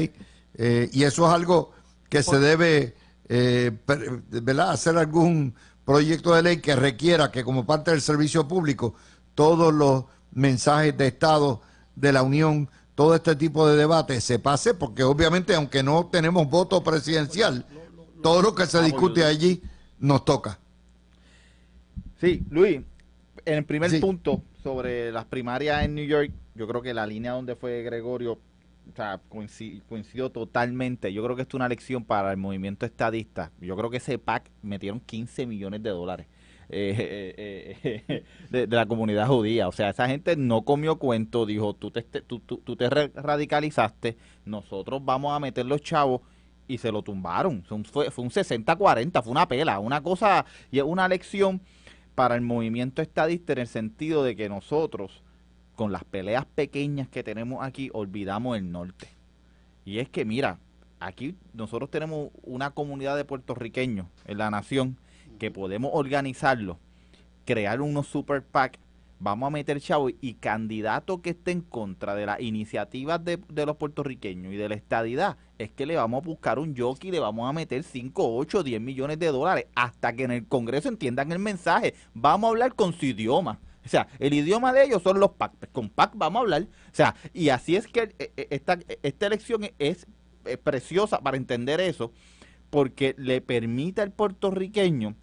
Eh, y eso es algo que se debe, ¿verdad? Hacer algún proyecto de ley que requiera que como parte del servicio público todos los mensajes de Estado de la Unión, todo este tipo de debate se pase, porque obviamente aunque no tenemos voto presidencial, todo lo que se discute allí nos toca. Sí, Luis, en el primer punto sobre las primarias en New York, yo creo que la línea donde fue Gregorio coincido, totalmente. Yo creo que esto es una lección para el movimiento estadista. Yo creo que ese PAC metieron 15 millones de dólares. Eh, eh, eh, de, la comunidad judía. O sea, esa gente no comió cuento, dijo, tú te, este, tú, te radicalizaste, nosotros vamos a meter los chavos y se lo tumbaron. Fue, un 60-40, fue una pela, una cosa y una lección para el movimiento estadista en el sentido de que nosotros con las peleas pequeñas que tenemos aquí, olvidamos el norte. Y es que, mira, aquí nosotros tenemos una comunidad de puertorriqueños en la nación que podemos organizarlo, crear unos super PAC, vamos a meter chavo y candidato que esté en contra de las iniciativas de, los puertorriqueños y de la estadidad, es que le vamos a buscar un jockey, le vamos a meter 5, 8, 10 millones de dólares hasta que en el Congreso entiendan el mensaje. Vamos a hablar con su idioma. O sea, el idioma de ellos son los PAC. Pues, con PAC vamos a hablar. O sea, y así es que eh, eh, esta, esta elección es eh, preciosa para entender eso, porque le permite al puertorriqueño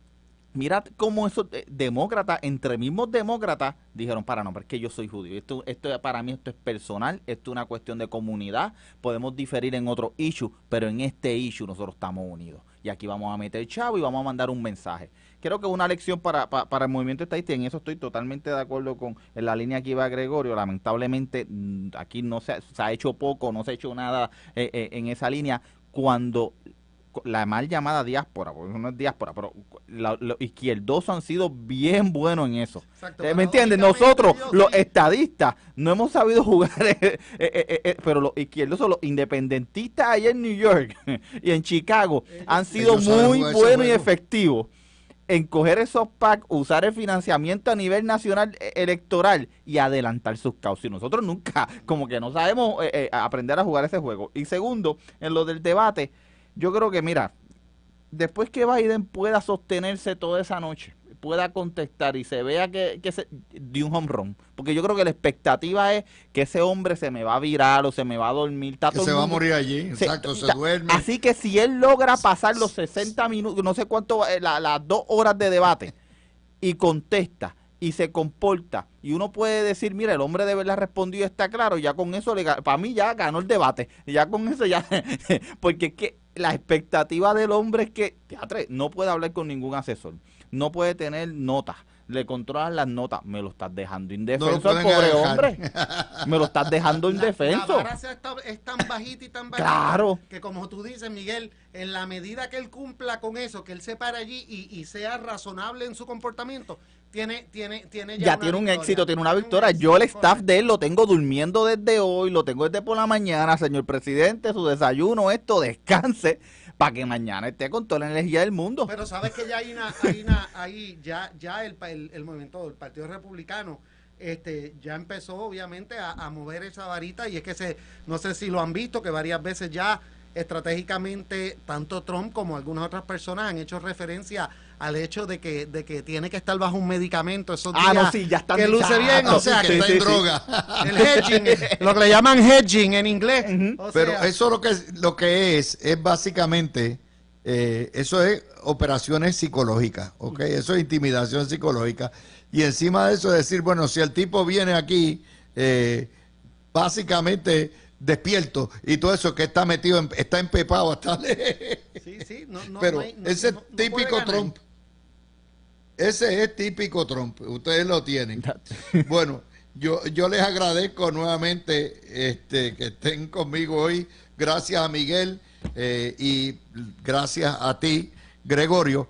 mirad cómo esos demócratas, entre mismos demócratas, dijeron, para no, que yo soy judío. Esto, esto para mí esto es personal, esto es una cuestión de comunidad, podemos diferir en otro issue, pero en este issue nosotros estamos unidos. Y aquí vamos a meter chavo y vamos a mandar un mensaje creo que es una lección para, el movimiento estadista y en eso estoy totalmente de acuerdo con la línea que iba Gregorio. Lamentablemente mm, aquí no se, ha hecho poco, no se ha hecho nada eh, eh, en esa línea cuando la mal llamada diáspora, porque no es diáspora, pero los izquierdos han sido bien buenos en eso. Eh, ¿Me entiendes? Nosotros, los estadistas, no hemos sabido jugar, pero los izquierdos los independentistas allá en New York y en Chicago, han sido muy buenos y efectivos en esos PAC, usar el financiamiento a nivel nacional eh, electoral y adelantar sus causas. Y nosotros nunca, como que no sabemos eh, eh, aprender a jugar ese juego. Y segundo, en lo del debate, yo creo que, mira, después que Biden pueda sostenerse toda esa noche, pueda contestar y se vea que, se, de un home run. Porque yo creo que la expectativa es que ese hombre se me va a virar o se me va a dormir. Está se va a morir allí, exacto, se duerme. Así que si él logra pasar los 60 minutos, no sé cuánto, eh, las dos horas de debate y contesta y se comporta y uno puede decir, mira, el hombre de verdad respondido está claro, ya con eso, le, para mí ya ganó el debate, ya con eso ya, porque es que la expectativa del hombre es que, atreves, no puede hablar con ningún asesor no puede tener notas. Le controlan las notas. Me lo estás dejando indefenso al pobre hombre. Me lo estás dejando indefenso. La vara es tan bajita y tan bajita. Claro. Que como tú dices, Miguel, en la medida que él cumpla con eso, que él se para allí y, sea razonable en su comportamiento, tiene, tiene, tiene ya, ya tiene un éxito, tiene una victoria. Yo el staff de él lo tengo durmiendo desde hoy, lo tengo desde por la mañana, señor presidente, su desayuno, esto, descanse para que mañana esté con toda la energía del mundo. Pero sabes que ya hay una, hay una ahí ya, ya el, el, movimiento del Partido Republicano este, ya empezó obviamente a, a, mover esa varita y es que se, no sé si lo han visto, que varias veces ya estratégicamente tanto Trump como algunas otras personas han hecho referencia al hecho de que, que tiene que estar bajo un medicamento esos ah, sí, ya está que luce bien, o sea, que está en droga. El hedging, lo que le llaman hedging en inglés. Pero eso lo que, es, lo que es, es básicamente, eh, eso es operaciones psicológicas, ¿ok? Eso es intimidación psicológica. Y encima de eso decir, bueno, si el tipo viene aquí, eh, básicamente despierto y todo eso que está metido, en, está empepado hasta... sí, Pero ese es típico Trump. Ese es típico Trump, ustedes lo tienen. bueno, yo, yo les agradezco nuevamente este, que estén conmigo hoy. Gracias a Miguel eh, y gracias a ti, Gregorio.